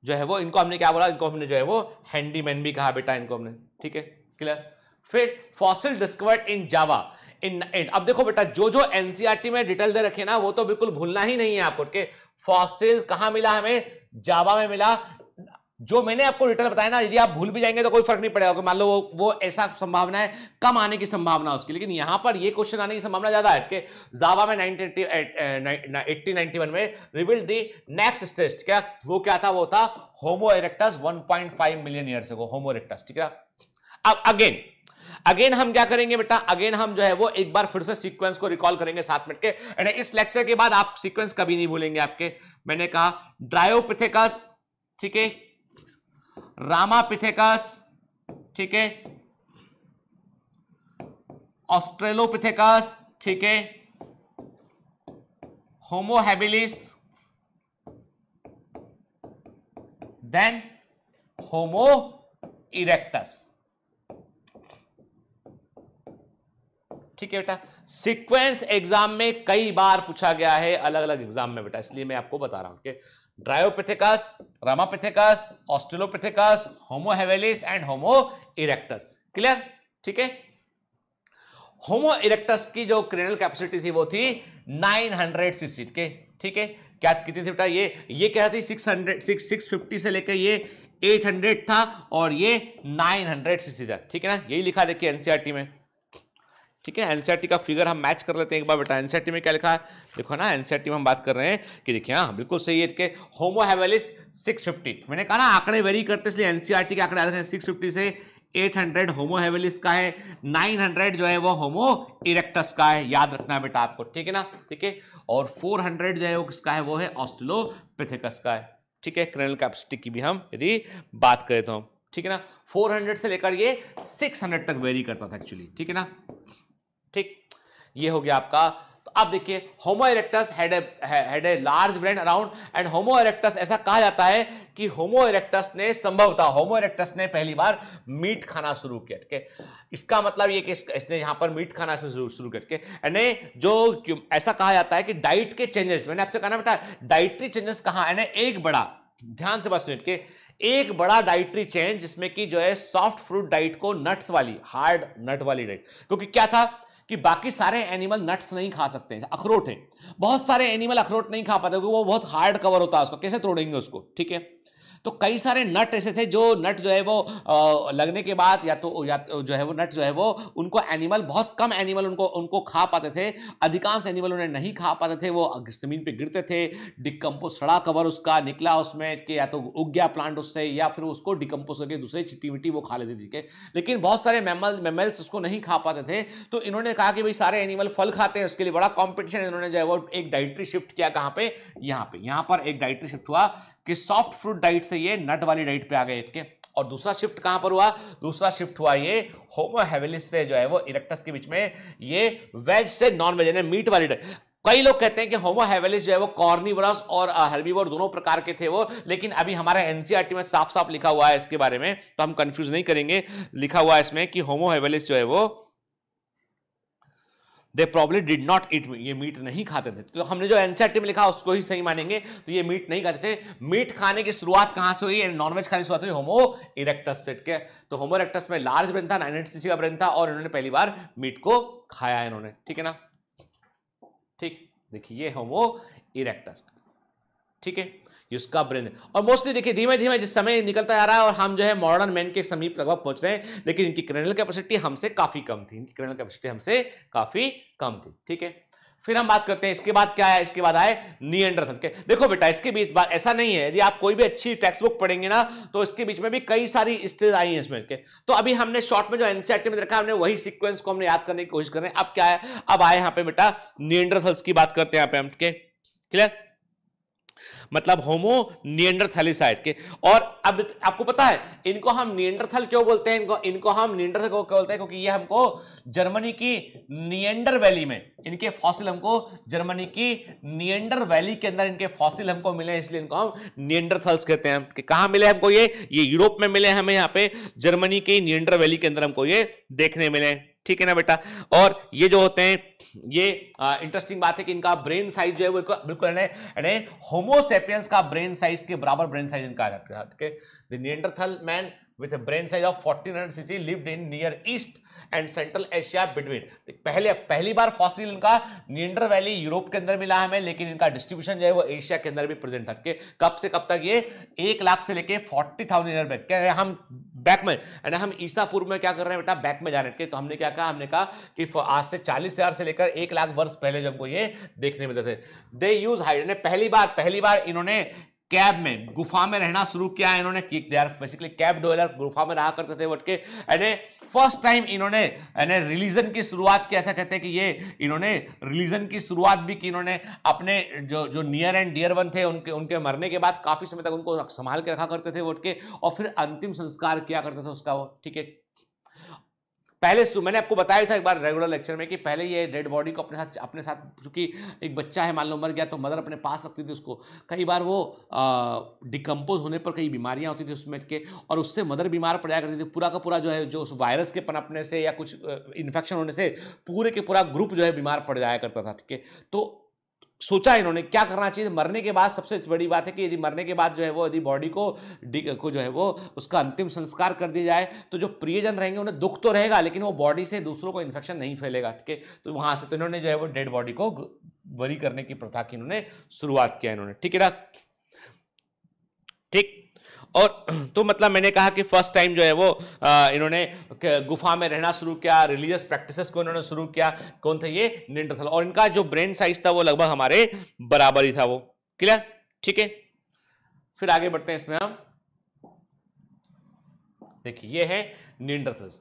जो है वो इनको हमने क्या बोला इनको हमने जो है वो हैंडीमैन भी कहा बेटा इनको हमने ठीक है क्लियर फिर fossil discovered in Java in and अब देखो बेटा जो जो एनसीआरटी में डिटेल दे रखे ना वो तो बिल्कुल भूलना ही नहीं है आपको फॉसिल कहा मिला हमें जावा में मिला जो मैंने आपको रिटर्न बताया ना यदि आप भूल भी जाएंगे तो कोई फर्क नहीं पड़ेगा मान लो वो वो ऐसा संभावना है कम आने की संभावना उसकी लेकिन यहां पर ये क्वेश्चन आने की संभावना ज़्यादा है कि जावा में एट्टी नाइनटी वन में रिविल्ड दी नेक्स्ट टेस्ट क्या वो क्या था वो था Homo erectus one million year से होमो इरेक्टस ठीक है अब अगेन अगेन हम क्या करेंगे बेटा अगेन हम जो है वो एक बार फिर से सीक्वेंस को रिकॉल करेंगे सात मिनट के इस लेक्चर के बाद आप सीक्वेंस कभी नहीं भूलेंगे आपके मैंने कहा ड्रायोपिथेकस ठीक है रामापिथेकस ठीक है ऑस्ट्रेलोपिथेकस ठीक है होमोहेबिलिस देन होमो इरेक्टस ठीक है बेटा सीक्वेंस एग्जाम में कई बार पूछा गया है अलग अलग एग्जाम में बेटा इसलिए मैं आपको बता रहा हूं Dryopithecus Ramapithecus Australopithecus Homo habilis and Homo erectus clear ठीक है होमो इरेक्टस की जो क्रेनल कैपेसिटी थी वो थी 900 हंड्रेड सीसी के ठीक है क्या कितनी थी बेटा ये ये क्या थी 600 सिक्स 650 से लेकर ये 800 था और ये 900 हंड्रेड सीसी था ठीक है ना यही लिखा देखिए एनसीआरटी e में ठीक है एनसीआरटी e का फिगर हम मैच कर लेते हैं एक बार बेटा एनसीआरटी e में क्या लिखा है देखो ना एनसीआरटी e में हम बात कर रहे हैं कि देखिए हाँ बिल्कुल सही है कि होमो हैवेलिस 650 मैंने कहा ना आंकड़े वेरी करते इसलिए एनसीआरटी के आंकड़े आते हैं 650 से 800 होमो हैवेलिस का है 900 जो है वो होमो इरेक्टस का है याद रखना है बेटा आपको ठीक है ना ठीक है और हंड्रेड जो है वो किसका है वो है ऑस्टलोपिथिकस का है ठीक है क्रेनल कैपेसिटी की भी हम यदि बात करें तो ठीक है ना 400 से लेकर ये 600 तक वेरी करता था एक्चुअली ठीक है ना ये हो गया आपका तो आप देखिए Homo erectus had had a large brain around and Homo erectus ऐसा कहा जाता है कि होमो इरेक्टस ने संभवतः होमो इरेक्टस ने पहली बार मीट खाना शुरू किया ठीक है इसका मतलब ये कि इसने यहां पर मीट खाना शुरू शुरू करके यानी जो ऐसा कहा जाता है कि डाइट के चेंजेस मैंने आपसे कहना बेटा डाइटरी चेंजेस कहा यानी एक बड़ा ध्यान से बस के एक बड़ा डाइटरी चेंज जिसमें कि जो है सॉफ्ट फ्रूट डाइट को नट्स वाली हार्ड नट वाली डाइट क्योंकि क्या था कि बाकी सारे एनिमल नट्स नहीं खा सकते हैं अखरोट है बहुत सारे एनिमल अखरोट नहीं खा पाते क्योंकि वो बहुत हार्ड कवर होता है उसको कैसे तोड़ेंगे उसको ठीक है तो कई सारे नट ऐसे थे जो नट जो है वो लगने के बाद या तो या तो जो है वो नट जो है वो उनको एनिमल बहुत कम एनिमल उनको उनको खा पाते थे अधिकांश एनिमल उन्हें नहीं खा पाते थे वो ज़मीन पर गिरते थे डिकम्पोज सड़ा कवर उसका निकला उसमें कि या तो उग गया प्लांट उससे या फिर उसको डिकम्पोज करके दूसरे चिट्टी मिट्टी वो खा लेते थे लेकिन बहुत सारे मेमल मेमल्स उसको नहीं खा पाते थे तो इन्होंने कहा कि भाई सारे एनिमल फल खाते हैं उसके लिए बड़ा कॉम्पिटिशन इन्होंने जो है वो एक डाइट्री शिफ्ट किया कहाँ पे यहाँ पे यहाँ पर एक डाइट्री शिफ्ट हुआ कि सॉफ्ट फ्रूट डाइट से ये नट वाली डाइट पे आ गए इनके और दूसरा शिफ्ट कहां पर हुआ दूसरा शिफ्ट हुआ ये होमोहेविलिस से जो है वो इरेक्टस के बीच में ये वेज से नॉन वेज यानी मीट वाली डाइट कई लोग कहते हैं कि होमोहेवेलिस जो है वो कॉर्निवरस और हेल्बीवर दोनों प्रकार के थे वो लेकिन अभी हमारे एनसीआरटी e में साफ साफ लिखा हुआ है इसके बारे में तो हम कंफ्यूज नहीं करेंगे लिखा हुआ है इसमें कि होमोहेवेलिस जो है वो they problem did not me ये मीट नहीं खाते थे तो हमने जो एनसीआरटी e में लिखा उसको ही सही मानेंगे तो ये मीट नहीं खाते थे मीट खाने की शुरुआत कहाँ से हुई नॉनवेज खाने की शुरुआत हुई होमो इरेक्टस सेट के तो होमो इरेक्टस में लार्ज ब्रेन था नाइन का ब्रेन था और इन्होंने पहली बार मीट को खाया इन्होंने ठीक है ना ठीक देखिए होमो इरेक्टस ठीक है उसका ब्रेन और मोस्टली देखिए धीमे धीमे जिस समय निकलता जा रहा है और हम जो है मॉडर्न मैन के समीप लगभग पहुंच रहे हैं लेकिन इनकी क्रेनल कैपेसिटी हमसे काफ़ी कम थी इनकी क्रेनल कैपेसिटी हमसे काफ़ी कम थी ठीक है फिर हम बात करते हैं इसके बाद क्या है इसके बाद आए नियंडरथल के देखो बेटा इसके बीच बात ऐसा नहीं है यदि आप कोई भी अच्छी टेक्स्ट बुक पढ़ेंगे ना तो इसके बीच में भी कई सारी स्टेज आई हैं इसमें के तो अभी हमने शॉर्ट में जो एनसीआरटी में देखा हमने वही सीक्वेंस को हमने याद करने की कोशिश कर रहे हैं अब क्या है अब आए यहाँ पे बेटा नियंडरथल्स की बात करते हैं यहाँ पे हम के क्लियर मतलब होमो नियंडरथैलिसाइड के और अब आपको पता है इनको हम नियंडरथल क्यों बोलते हैं इनको इनको हम नियंडर क्यों बोलते हैं क्योंकि ये हमको जर्मनी की नियंडर वैली में इनके फॉसिल हमको जर्मनी की नियंडर वैली के अंदर इनके फॉसिल हमको मिले इसलिए इनको हम नियंडरथल्स कहते हैं कि मिले हमको ये ये यूरोप में मिले हमें यहाँ पे जर्मनी के नियंडर वैली के अंदर हमको ये देखने मिले ठीक है ना बेटा और ये जो होते हैं ये इंटरेस्टिंग बात है कि इनका ब्रेन साइज जो है वो बिल्कुल होमोसेपियंस का ब्रेन साइज के बराबर ब्रेन साइज इनका आ जाता है ठीक है the Neanderthal man with a brain size 1400 CC lived in Near East and Central Asia between पहले पहली बार फॉसिल इनका नियंटर वैली यूरोप के अंदर मिला हमें लेकिन इनका डिस्ट्रीब्यूशन जो है वो एशिया के अंदर भी प्रेजेंट था कि कब से कब तक ये एक लाख से लेके फोर्टी थाउजेंड ईयर बैक क्या हम बैक में एंड हम ईसा पूर्व में क्या कर रहे हैं बेटा बैक में जा रहे हैं तो हमने क्या कहा हमने कहा कि आज से चालीस हजार से लेकर एक लाख वर्ष पहले जब हमको ये देखने मिलते थे दे यूज हाइड्रोजन पहली बार पहली बार इन्होंने कैब में गुफा में रहना शुरू किया इन्होंने बेसिकली कैब डोलर गुफा में रहा करते थे वट के एंड फर्स्ट टाइम इन्होंने यानी रिलीजन की शुरुआत कैसा कहते हैं कि ये इन्होंने रिलीजन की शुरुआत भी की इन्होंने अपने जो जो नियर एंड डियर वन थे उनके उनके मरने के बाद काफ़ी समय तक उनको संभाल के रखा करते थे वोट के और फिर अंतिम संस्कार किया करते थे उसका वो ठीक है पहले मैंने आपको बताया था एक बार रेगुलर लेक्चर में कि पहले ये डेड बॉडी को अपने साथ अपने साथ क्योंकि एक बच्चा है मान लो मर गया तो मदर अपने पास रखती थी उसको कई बार वो डिकम्पोज होने पर कई बीमारियां होती थी उसमें के और उससे मदर बीमार पड़ जाया करती थी पूरा का पूरा जो है जो उस वायरस के पनपने से या कुछ इन्फेक्शन होने से पूरे के पूरा ग्रुप जो है बीमार पड़ जाया करता था ठीक है तो सोचा इन्होंने क्या करना चाहिए मरने के बाद सबसे बड़ी बात है कि यदि मरने के बाद जो है वो यदि बॉडी को को जो है वो उसका अंतिम संस्कार कर दिया जाए तो जो प्रियजन रहेंगे उन्हें दुख तो रहेगा लेकिन वो बॉडी से दूसरों को इन्फेक्शन नहीं फैलेगा ठीक है तो वहाँ से तो इन्होंने जो है वो डेड बॉडी को वरी करने की प्रथा की इन्होंने शुरुआत किया इन्होंने ठीक है ठीक और तो मतलब मैंने कहा कि फर्स्ट टाइम जो है वो आ, इन्होंने गुफा में रहना शुरू किया रिलीजियस प्रैक्टिसेस को इन्होंने शुरू किया कौन थे ये निंडरथल और इनका जो ब्रेन साइज था वो लगभग हमारे बराबर ही था वो क्लियर ठीक है फिर आगे बढ़ते हैं इसमें हम देखिए ये है निंडरथल्स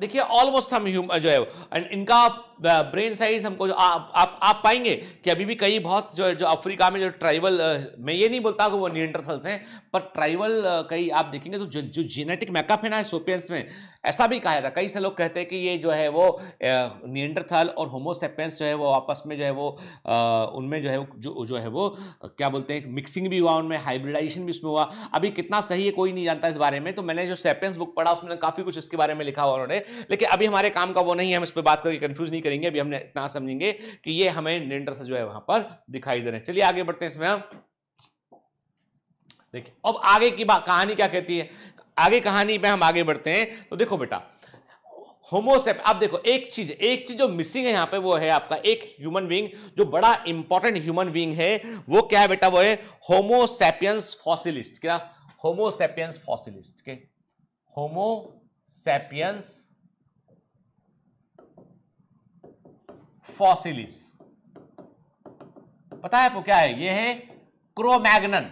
देखिए ऑलमोस्ट हम जो है एंड इनका ब्रेन uh, साइज हमको जो आप आप आप पाएंगे कि अभी भी कई बहुत जो जो अफ्रीका में जो ट्राइबल uh, मैं ये नहीं बोलता कि वो नियंट्रथल्स हैं पर ट्राइबल uh, कई आप देखेंगे तो जो जो जेनेटिक मैकअप है ना सोपियंस में ऐसा भी कहा जाता है कई से लोग कहते हैं कि ये जो है वो नियंडरथल और होमोसेपेंस जो है वो आपस में जो है वो उनमें जो है वो जो, जो है वो क्या बोलते हैं मिक्सिंग भी हुआ उनमें हाइब्रिडाइजेशन भी उसमें हुआ अभी कितना सही है कोई नहीं जानता इस बारे में तो मैंने जो सेपेंस बुक पढ़ा उसमें काफ़ी कुछ इसके बारे में लिखा हुआ उन्होंने लेकिन अभी हमारे काम का वो नहीं है हम इस पर बात करके कन्फ्यूज नहीं करेंगे अभी हमने इतना समझेंगे कि ये हमें नियंडरथल जो है वहाँ पर दिखाई दे रहे हैं चलिए आगे बढ़ते हैं इसमें हम देखिए अब आगे की बात कहानी क्या कहती है आगे कहानी में हम आगे बढ़ते हैं तो देखो बेटा होमोसेप आप देखो एक चीज एक चीज जो मिसिंग है यहां पे वो है आपका एक ह्यूमन बींग जो बड़ा इंपॉर्टेंट ह्यूमन बींग है वो क्या है बेटा वो है होमोसेपियंस फॉसिलिस्ट क्या होमोसेपियंस फॉसिलिस्ट के होमोसेपियंस फॉसिलिस पता है आपको क्या है ये है क्रोमैग्नन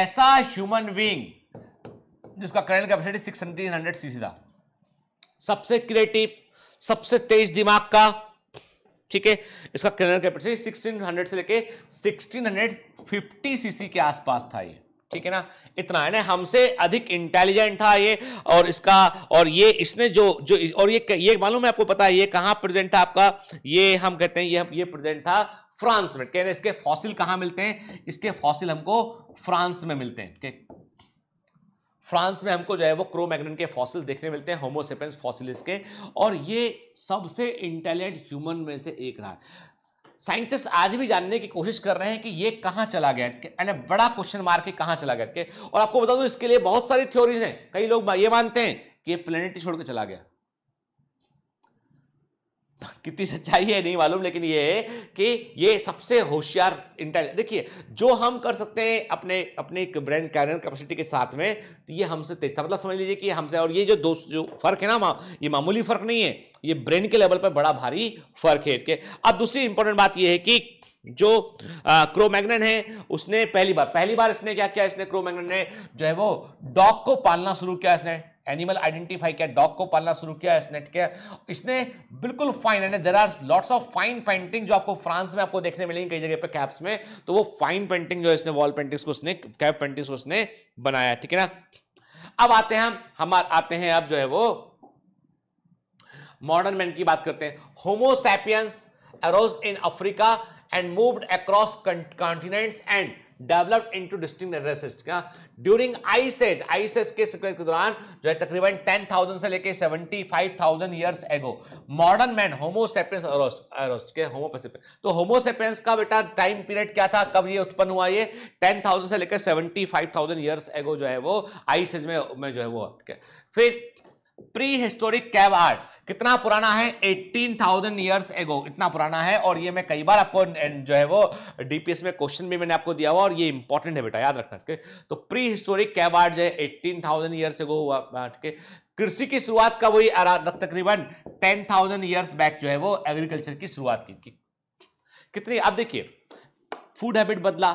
ऐसा ह्यूमन बींग जिसका current capacity six hundred CC था सबसे क्रिएटिव सबसे तेज दिमाग का ठीक है इसका कर्नल कैपेसिटी 1600 से लेके 1650 सीसी के आसपास था ये ठीक है ना इतना है ना हमसे अधिक इंटेलिजेंट था ये और इसका और ये इसने जो जो और ये ये मालूम है आपको पता है ये कहां प्रेजेंट था आपका ये हम कहते हैं ये ये प्रेजेंट था फ्रांस में कह रहे इसके फॉसिल कहां मिलते हैं इसके फॉसिल हमको फ्रांस में मिलते हैं फ्रांस में हमको जो है वो क्रो के फॉसिल देखने मिलते हैं होमोसेपेंस फॉसिलिस के और ये सबसे इंटेलिजेंट ह्यूमन में से एक रहा साइंटिस्ट आज भी जानने की कोशिश कर रहे हैं कि ये कहाँ चला गया यानी बड़ा क्वेश्चन मार्क के कहाँ चला गया के और आपको बता दूँ इसके लिए बहुत सारी थ्योरीज हैं कई लोग ये मानते हैं कि ये प्लेनेट ही छोड़ के चला गया कितनी सच्चाई है नहीं मालूम लेकिन ये है कि ये सबसे होशियार इंटेलिजेंट देखिए जो हम कर सकते हैं अपने अपने ब्रांड कैरियर कैपेसिटी के साथ में तो ये हमसे तेज था मतलब समझ लीजिए कि हमसे और ये जो दोस्त जो फर्क है ना मा, ये मामूली फर्क नहीं है ये ब्रेन के लेवल पर बड़ा भारी फर्क है अब दूसरी इंपॉर्टेंट बात यह है कि जो क्रोमैग्नन है उसने पहली बार पहली बार इसने क्या किया इसने क्रोमैग्नन ने जो है वो डॉग को पालना शुरू किया इसने एनिमल आइडेंटिफाई किया डॉग को पालना शुरू किया इसने किया इसने बिल्कुल फाइन यानी there are lots of fine painting जो आपको फ्रांस में आपको देखने मिलेंगी कई जगह पे कैप्स में तो वो फाइन पेंटिंग जो है इसने वॉल पेंटिंग्स को उसने कैप पेंटिंग्स को उसने बनाया ठीक है ना अब आते हैं हम हम आते हैं अब जो है वो मॉडर्न मैन की बात करते हैं Homo sapiens arose in Africa and moved across continents and developed into distinct during ice age ice age के दौरान जो है तकरीबन 10,000 से लेके 75,000 years ago modern man Homo sapiens अरोस्ट के होमोपेसिपियंस तो होमोसेपेंस का बेटा टाइम पीरियड क्या था कब ये उत्पन्न हुआ ये 10,000 से लेकर 75,000 इयर्स एगो जो है वो आइस एज में, में जो है वो फिर प्री हिस्टोरिक कैब आर्ट कितना पुराना है 18,000 ईयर्स एगो इतना पुराना है और ये मैं कई बार आपको जो है वो डीपीएस में क्वेश्चन भी मैंने आपको दिया हुआ और ये इंपॉर्टेंट है बेटा याद रखना ठीक है तो प्री हिस्टोरिक कैब आर्ट जो है एट्टीन थाउजेंड ईयर्स एगो हुआ हाँ, ठीक है कृषि की शुरुआत कब हुई तकरीबन टेन थाउजेंड ईयर्स बैक जो है वो एग्रीकल्चर की शुरुआत की कितनी अब देखिए फूड हैबिट बदला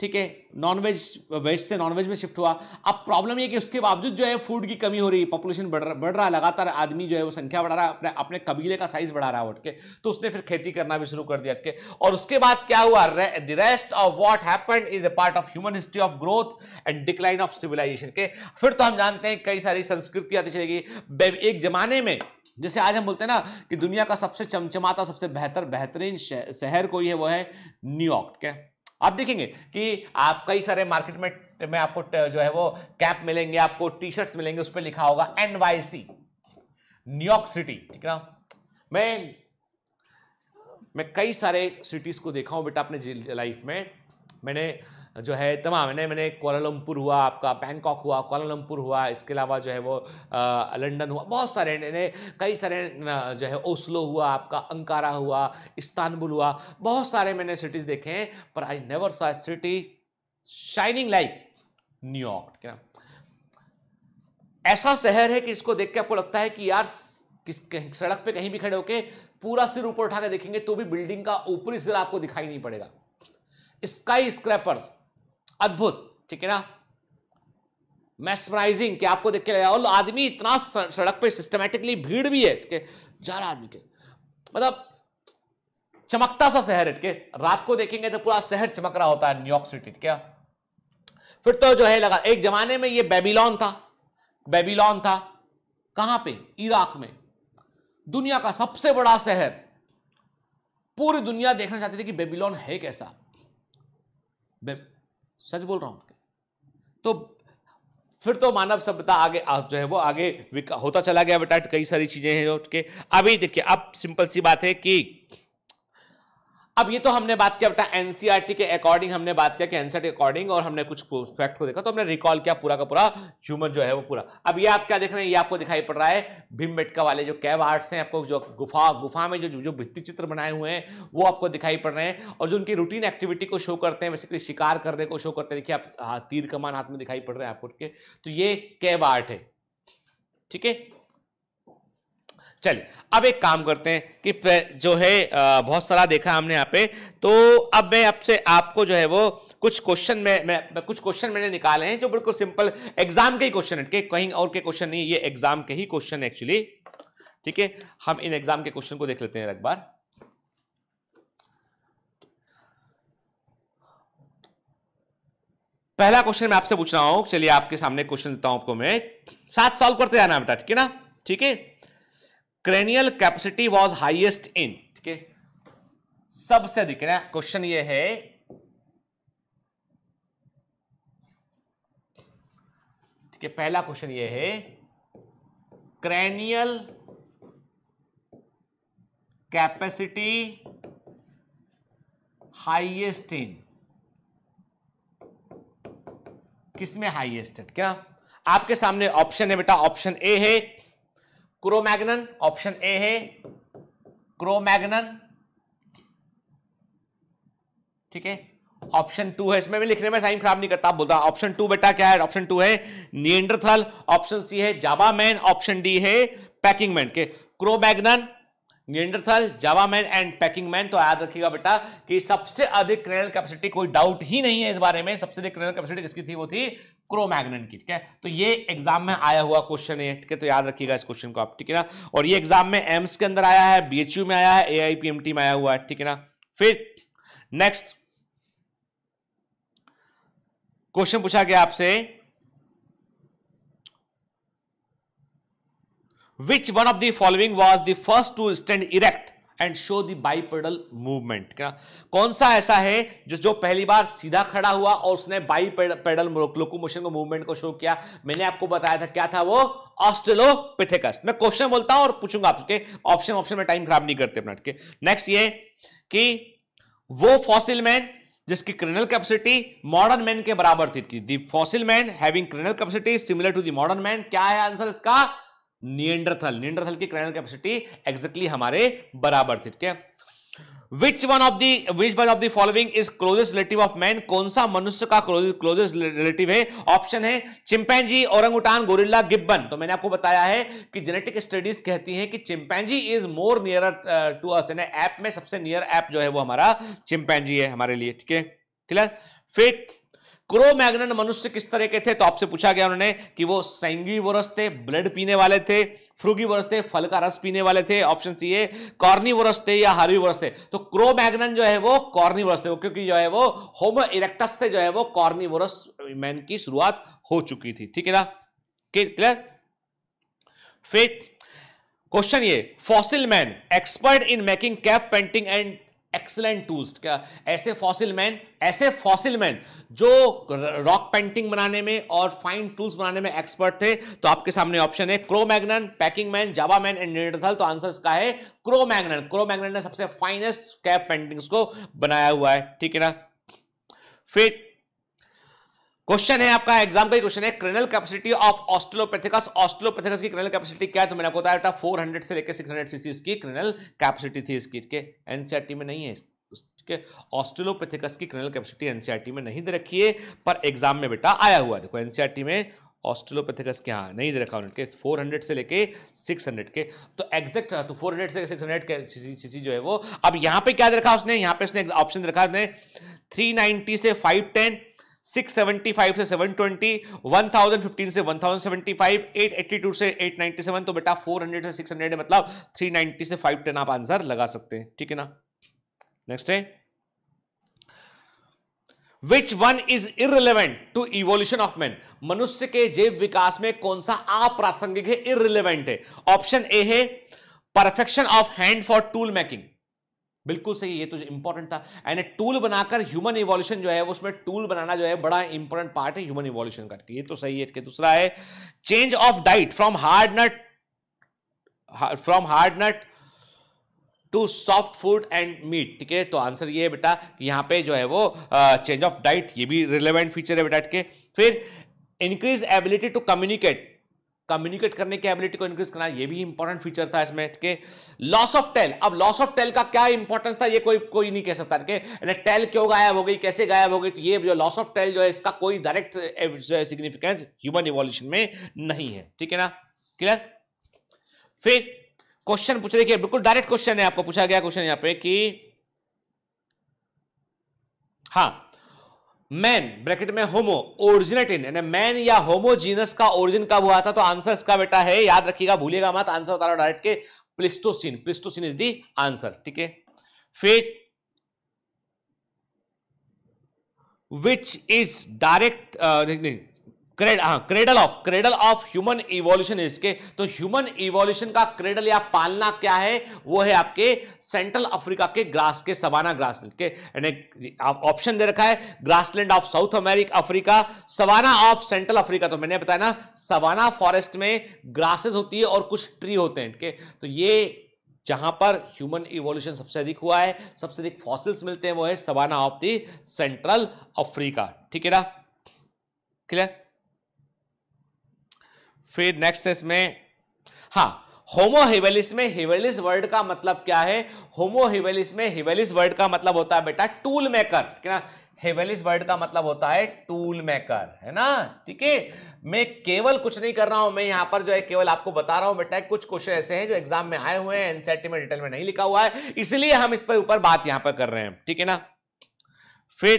ठीक है नॉनवेज वेज से नॉनवेज में शिफ्ट हुआ अब प्रॉब्लम ये कि उसके बावजूद जो है फूड की कमी हो रही है पॉपुलेशन बढ़ बढ़ रहा है लगातार आदमी जो है वो संख्या बढ़ा रहा है अपने अपने कबीले का साइज बढ़ा रहा है उठ के तो उसने फिर खेती करना भी शुरू कर दिया के और उसके बाद क्या हुआ the rest of what happen is a part of human history of growth and decline of civilization के फिर तो हम जानते हैं कई सारी संस्कृति आती चलेगी एक जमाने में जैसे आज हम बोलते हैं ना कि दुनिया का सबसे चमचमाता सबसे बेहतर बेहतरीन शहर कोई है वो है न्यूयॉर्क क्या आप देखेंगे कि आप कई सारे मार्केट में में आपको जो है वो कैप मिलेंगे आपको टी शर्ट्स मिलेंगे उस पर लिखा होगा एनवाईसी न्यूयॉर्क सिटी ठीक है ना मैं मैं कई सारे सिटीज़ को देखा हूं बेटा अपने लाइफ में मैंने जो है तमाम मैंने मैंने कोलालमपुर हुआ आपका बैंकॉक हुआ कोलालमपुर हुआ इसके अलावा जो है वो लंदन हुआ बहुत सारे नए कई सारे जो है ओस्लो हुआ आपका अंकारा हुआ इस्तानबुल हुआ बहुत सारे मैंने सिटीज़ देखे हैं पर I never saw city shining like New York क्या ऐसा शहर है कि इसको देख के आपको लगता है कि यार किस सड़क पे कहीं भी खड़े होके पूरा सिर ऊपर उठा के देखेंगे तो भी बिल्डिंग का ऊपरी सिर आपको दिखाई नहीं पड़ेगा स्काई स्क्रैपर्स अद्भुत ठीक है ना मैसमराइजिंग कि आपको देख के और आदमी इतना सड़क पे सिस्टमेटिकली भीड़ भी है ठीक जा रहा आदमी के मतलब चमकता सा शहर है रात को देखेंगे तो पूरा शहर चमक रहा होता है न्यूयॉर्क सिटी ठीक है फिर तो जो है लगा एक जमाने में ये बेबीलोन था बेबीलोन था कहां पे इराक में दुनिया का सबसे बड़ा शहर पूरी दुनिया देखना चाहती थी कि बेबीलोन है कैसा सच बोल रहा हूं तो फिर तो मानव सभ्यता आगे जो है वो आगे होता चला गया बेटा कई सारी चीजें हैं के अभी देखिए अब सिंपल सी बात है कि अब ये तो हमने बात किया बेटा एनसीआरटी e के अकॉर्डिंग हमने बात किया कि एनसीआरटी e के अकॉर्डिंग और हमने कुछ फैक्ट को देखा तो हमने रिकॉल किया पूरा का पूरा ह्यूमन जो है वो पूरा अब ये आप क्या देख रहे हैं ये आपको दिखाई पड़ रहा है भीमबेटका वाले जो कैव आर्ट्स हैं आपको जो गुफा गुफा में जो जो भित्ति चित्र बनाए हुए हैं वो आपको दिखाई पड़ रहे हैं और जो उनकी रूटीन एक्टिविटी को शो करते हैं बेसिकली शिकार करने को शो करते हैं देखिए आप हाँ, तीर कमान हाथ में दिखाई पड़ रहे हैं आपको ठीक है तो ये कैव आर्ट है ठीक है चलिए अब एक काम करते हैं कि जो है बहुत सारा देखा हमने यहाँ पे तो अब मैं आपसे आपको जो है वो कुछ क्वेश्चन में मैं कुछ क्वेश्चन मैंने निकाले हैं जो बिल्कुल सिंपल एग्जाम के ही क्वेश्चन है कहीं और के क्वेश्चन नहीं ये एग्जाम के ही क्वेश्चन है एक्चुअली ठीक है हम इन एग्जाम के क्वेश्चन को देख लेते हैं एक बार पहला क्वेश्चन मैं आपसे पूछ रहा हूं चलिए आपके सामने क्वेश्चन देता हूं आपको मैं साथ सॉल्व करते जाना बेटा ठीक है ना ठीक है cranial capacity was highest in ठीक है सबसे अधिक ना क्वेश्चन ये है ठीक है पहला क्वेश्चन ये है क्रेनियल कैपेसिटी हाइएस्ट इन किसमें हाइएस्ट है क्या आपके सामने ऑप्शन है बेटा ऑप्शन ए है क्रोमैग्नन ऑप्शन ए है क्रोमैग्नन ठीक है ऑप्शन टू है इसमें भी लिखने में साइन खराब नहीं करता बोलता ऑप्शन टू बेटा क्या है ऑप्शन टू है नियंडरथल ऑप्शन सी है जाबा मैन ऑप्शन डी है मैन के Cromagnon Neanderthal Java man and Peking man तो याद रखिएगा बेटा कि सबसे अधिक क्रेनल कैपेसिटी कोई डाउट ही नहीं है इस बारे में सबसे अधिक क्रेनल कैपेसिटी किसकी थी वो थी क्रोमैग्नन की ठीक है तो ये एग्जाम में आया हुआ क्वेश्चन है ठीक है तो याद रखिएगा इस क्वेश्चन को आप ठीक है ना और ये एग्जाम में एम्स के अंदर आया है बीएचयू में आया है एआईपीएमटी में आया हुआ है ठीक है ना फिर नेक्स्ट क्वेश्चन पूछा गया आपसे which one of the following was the first to stand erect and show the bipedal movement क्या कौन सा ऐसा है जो जो पहली बार सीधा खड़ा हुआ और उसने बाई पेडल लोकोमोशन को मूवमेंट को शो किया मैंने आपको बताया था क्या था वो ऑस्ट्रेलोपिथेकस मैं क्वेश्चन बोलता हूं और पूछूंगा आपके ऑप्शन ऑप्शन में टाइम खराब नहीं करते अपना नेक्स्ट ये कि वो फॉसिल मैन जिसकी क्रिनल कैपेसिटी मॉडर्न मैन के बराबर थी the fossil man having cranial capacity similar to the modern man क्या है आंसर इसका नियंडरथल नियंडरथल की क्राइनल कैपेसिटी एग्जैक्टली हमारे बराबर थी ठीक है which one of the which one of the following is closest relative of कौन सा मनुष्य का closest relative है ऑप्शन है chimpanzee, orangutan, गोरिल्ला गिब्बन तो मैंने आपको बताया है कि जेनेटिक स्टडीज कहती हैं कि chimpanzee is more near to us यानी ऐप में सबसे नियर ऐप जो है वो हमारा chimpanzee है हमारे लिए ठीक है क्लियर फिर क्रो मैग्नन मनुष्य किस तरह के थे तो आपसे पूछा गया उन्होंने कि वो सेंगीवोरस थे ब्लड पीने वाले थे फ्रूगीवोरस थे फल का रस पीने वाले थे ऑप्शन सी कॉर्नी कॉर्नीवोरस थे या हार्वीवोरस थे तो क्रो जो है वो कॉर्नीवोरस थे क्योंकि जो है वो होमो इरेक्टस से जो है वो कॉर्नीवोरस मैन की शुरुआत हो चुकी थी ठीक है ना क्लियर फिर क्वेश्चन ये fossil man expert in making cave painting and excellent tools क्या ऐसे फॉसिल मैन ऐसे फॉसिल मैन जो रॉक पेंटिंग बनाने में और फाइन टूल्स बनाने में एक्सपर्ट थे तो आपके सामने ऑप्शन है Cromagnon Peking man Java man and Neanderthal तो आंसर का है क्रो क्रोमैग्नन ने सबसे फाइनेस्ट कैप पेंटिंग्स को बनाया हुआ है ठीक है ना फिर क्वेश्चन है आपका एग्जाम का क्वेश्चन है cranial capacity of Australopithecus Australopithecus की क्रेनल कैपेसिटी क्या है तो मैंने आपको बताया था 400 से लेकर 600 हंड्रेड सीसी उसकी क्रेनल कैपेसिटी थी इसकी के एनसीईआरटी e में नहीं है इसके है की क्रेनल कैपेसिटी एनसीईआरटी में नहीं दे रखी है पर एग्जाम में बेटा आया हुआ देखो एनसीईआरटी e में ऑस्ट्रोलोपेथिकस के यहाँ नहीं दे रखा उनके हंड्रेड से लेके सिक्स हंड्रेड तो तो के तो एग्जैक्ट तो फोर हंड्रेड से सिक्स हंड्रेड के सीसी जो है वो अब यहाँ पे क्या दे रखा उसने यहाँ पे उसने ऑप्शन रखा उसने थ्री 390 से फाइव टेन 675 से 720, 1015 से 1075, 882 से 897 तो बेटा 400 से 600 है मतलब 390 से 510 आप आंसर लगा सकते हैं ठीक है ना नेक्स्ट है Which one is irrelevant to evolution of man? मनुष्य के जैव विकास में कौन सा अप्रासंगिक है इरिलेवेंट है ऑप्शन ए है perfection of hand for tool making बिल्कुल सही ये तो इंपॉर्टेंट था एंड टूल बनाकर ह्यूमन इवोल्यूशन जो है उसमें टूल बनाना जो है बड़ा इंपॉर्टेंट पार्ट है ह्यूमन इवोल्यूशन करके ये तो सही है दूसरा है change of diet from hard nut from hard nut to soft food and meat ठीक है तो आंसर ये है बेटा यहाँ पे जो है वो चेंज ऑफ डाइट ये भी रिलेवेंट फीचर है बेटा के फिर increase ability to communicate communicate करने की एबिलिटी को इंक्रीज करना ये भी इंपॉर्टेंट फीचर था इसमें के लॉस ऑफ टेल अब लॉस ऑफ टेल का क्या इंपॉर्टेंस था ये कोई कोई नहीं कह सकता के टेल क्यों गायब हो गई कैसे गायब हो गई तो ये जो लॉस ऑफ टेल जो है इसका कोई डायरेक्ट eh, जो है सिग्निफिकेंस ह्यूमन इवोल्यूशन में नहीं है ठीक है ना क्लियर फिर क्वेश्चन पूछ देखिए बिल्कुल डायरेक्ट क्वेश्चन है आपको पूछा गया क्वेश्चन यहाँ पे कि हाँ मैन ब्रैकेट में होमो ओरिजिनेट इन यानी मैन या होमोजीनस का ओरिजिन कब हुआ था तो आंसर इसका बेटा है याद रखिएगा भूलिएगा मत आंसर बता रहा डायरेक्ट के Pleistocene Pleistocene is the answer ठीक है फिर विच इज डायरेक्ट नहीं क्रेड हाँ cradle of cradle of human evolution इसके तो ह्यूमन इवोल्यूशन का क्रेडल या पालना क्या है वो है आपके सेंट्रल अफ्रीका के ग्रास के सवाना ग्रासलैंड के ऑप्शन दे रखा है grassland of South America Africa savanna of central Africa तो मैंने बताया ना सवाना फॉरेस्ट में ग्रासेस होती है और कुछ ट्री होते हैं इनके तो ये जहां पर ह्यूमन इवोल्यूशन सबसे अधिक हुआ है सबसे अधिक फॉसिल्स मिलते हैं वो है savanna of the central Africa ठीक है ना क्लियर फिर नेक्स्ट है इसमें हाँ होमो हिवेलिस में हिवेलिस वर्ड का मतलब क्या है होमो हिवेलिस में हिवेलिस वर्ड का मतलब होता है बेटा टूल मेकर क्या है हेवेलिस वर्ड का मतलब होता है टूल मेकर है ना ठीक है मैं केवल कुछ नहीं कर रहा हूं मैं यहां पर जो है केवल आपको बता रहा हूं बेटा कुछ क्वेश्चन ऐसे हैं जो एग्जाम में आए हुए हैं एनसीईआरटी में डिटेल में नहीं लिखा हुआ है इसलिए हम इस पर ऊपर बात यहां पर कर रहे हैं ठीक है ना फिर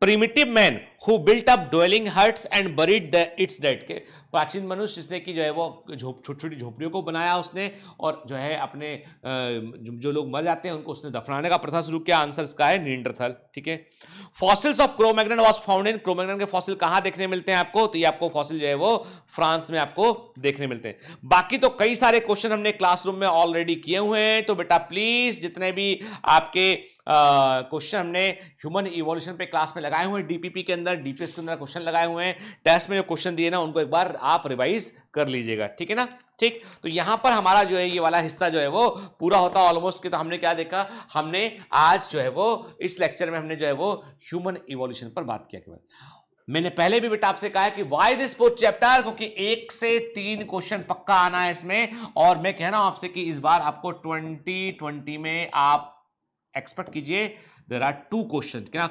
primitive man who built up dwelling huts and buried its dead के प्राचीन मनुष्य जिसने की जो है वो छोटी छोटी झोपड़ियों को बनाया उसने और जो है अपने जो लोग मर जाते हैं उनको उसने दफनाने का प्रथा शुरू किया आंसर इसका है नींडरथल ठीक है fossils of Cro Magnon was found in Cro Magnon के फॉसिल कहाँ देखने मिलते हैं आपको तो ये आपको फॉसिल जो है वो फ्रांस में आपको देखने मिलते हैं बाकी तो कई सारे क्वेश्चन हमने क्लासरूम में ऑलरेडी किए हुए हैं तो बेटा प्लीज जितने भी आपके क्वेश्चन हमने ह्यूमन इवोल्यूशन पे क्लास में लगाए हुए हैं डीपीपी के अंदर अंदर डीपीएस के अंदर क्वेश्चन लगाए हुए हैं टेस्ट में जो क्वेश्चन दिए ना उनको एक बार आप रिवाइज कर लीजिएगा ठीक है ना ठीक तो यहां पर हमारा जो है ये वाला हिस्सा जो है वो पूरा होता ऑलमोस्ट कि तो हमने क्या देखा हमने आज जो है वो इस लेक्चर में हमने जो है वो ह्यूमन इवोल्यूशन पर बात किया केवल मैंने पहले भी बेटा आपसे कहा है कि वाई दिस फोर्थ चैप्टर क्योंकि एक से तीन क्वेश्चन पक्का आना है इसमें और मैं कह रहा हूं आपसे कि इस बार आपको ट्वेंटी ट्वेंटी में आप एक्सपेक्ट कीजिए देर आर टू क्वेश्चन क्या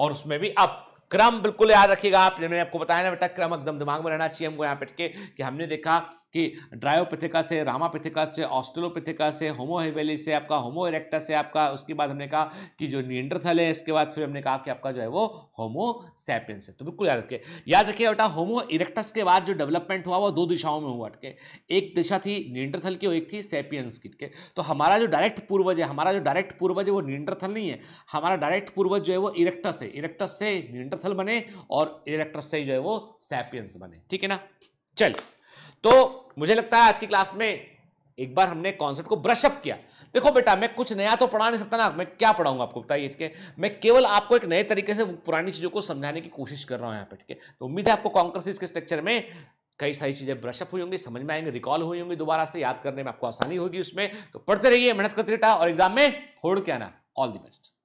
और उसमें भी अब क्रम बिल्कुल याद रखिएगा आप मैंने आपको बताया ना बेटा क्रम एकदम दिमाग में रहना चाहिए हमको यहाँ बैठ के कि हमने देखा कि ड्रायोपिथिका से रामापिथिका से ऑस्ट्रलोपिथिका से होमोहेवेली से आपका होमो इरेक्टा से आपका उसके बाद हमने कहा कि जो नियंड्रथल है इसके बाद फिर हमने कहा कि आपका जो है वो होमो सैपियंस है तो बिल्कुल याद रखिए याद रखिए बेटा होमो इरेक्टस के बाद जो डेवलपमेंट हुआ वो दो दिशाओं में हुआ अटके एक दिशा थी नियंड्रथल की और एक थी सैपियंस की के तो हमारा जो डायरेक्ट पूर्वज है हमारा जो डायरेक्ट पूर्वज है वो नियंड्रथल नहीं है हमारा डायरेक्ट पूर्वज जो है वो इरेक्टस है इरेक्टस से नियंड्रथल बने और इरेक्टस से जो है वो सैपियंस बने ठीक है ना चलिए तो मुझे लगता है आज की क्लास में एक बार हमने कॉन्सेप्ट को ब्रशअप किया देखो बेटा मैं कुछ नया तो पढ़ा नहीं सकता ना मैं क्या पढ़ाऊंगा आपको बताइए ठीक है मैं केवल आपको एक नए तरीके से पुरानी चीज़ों को समझाने की कोशिश कर रहा हूं यहाँ पे ठीक है तो उम्मीद है आपको कॉन्कर के स्ट्रक्चर में कई सारी चीज़ें ब्रशअप हुई होंगी समझ में आएंगे रिकॉल हुई होंगी दोबारा से याद करने में आपको आसानी होगी उसमें तो पढ़ते रहिए मेहनत करते रहता और एग्जाम में फोड़ के आना ऑल दी बेस्ट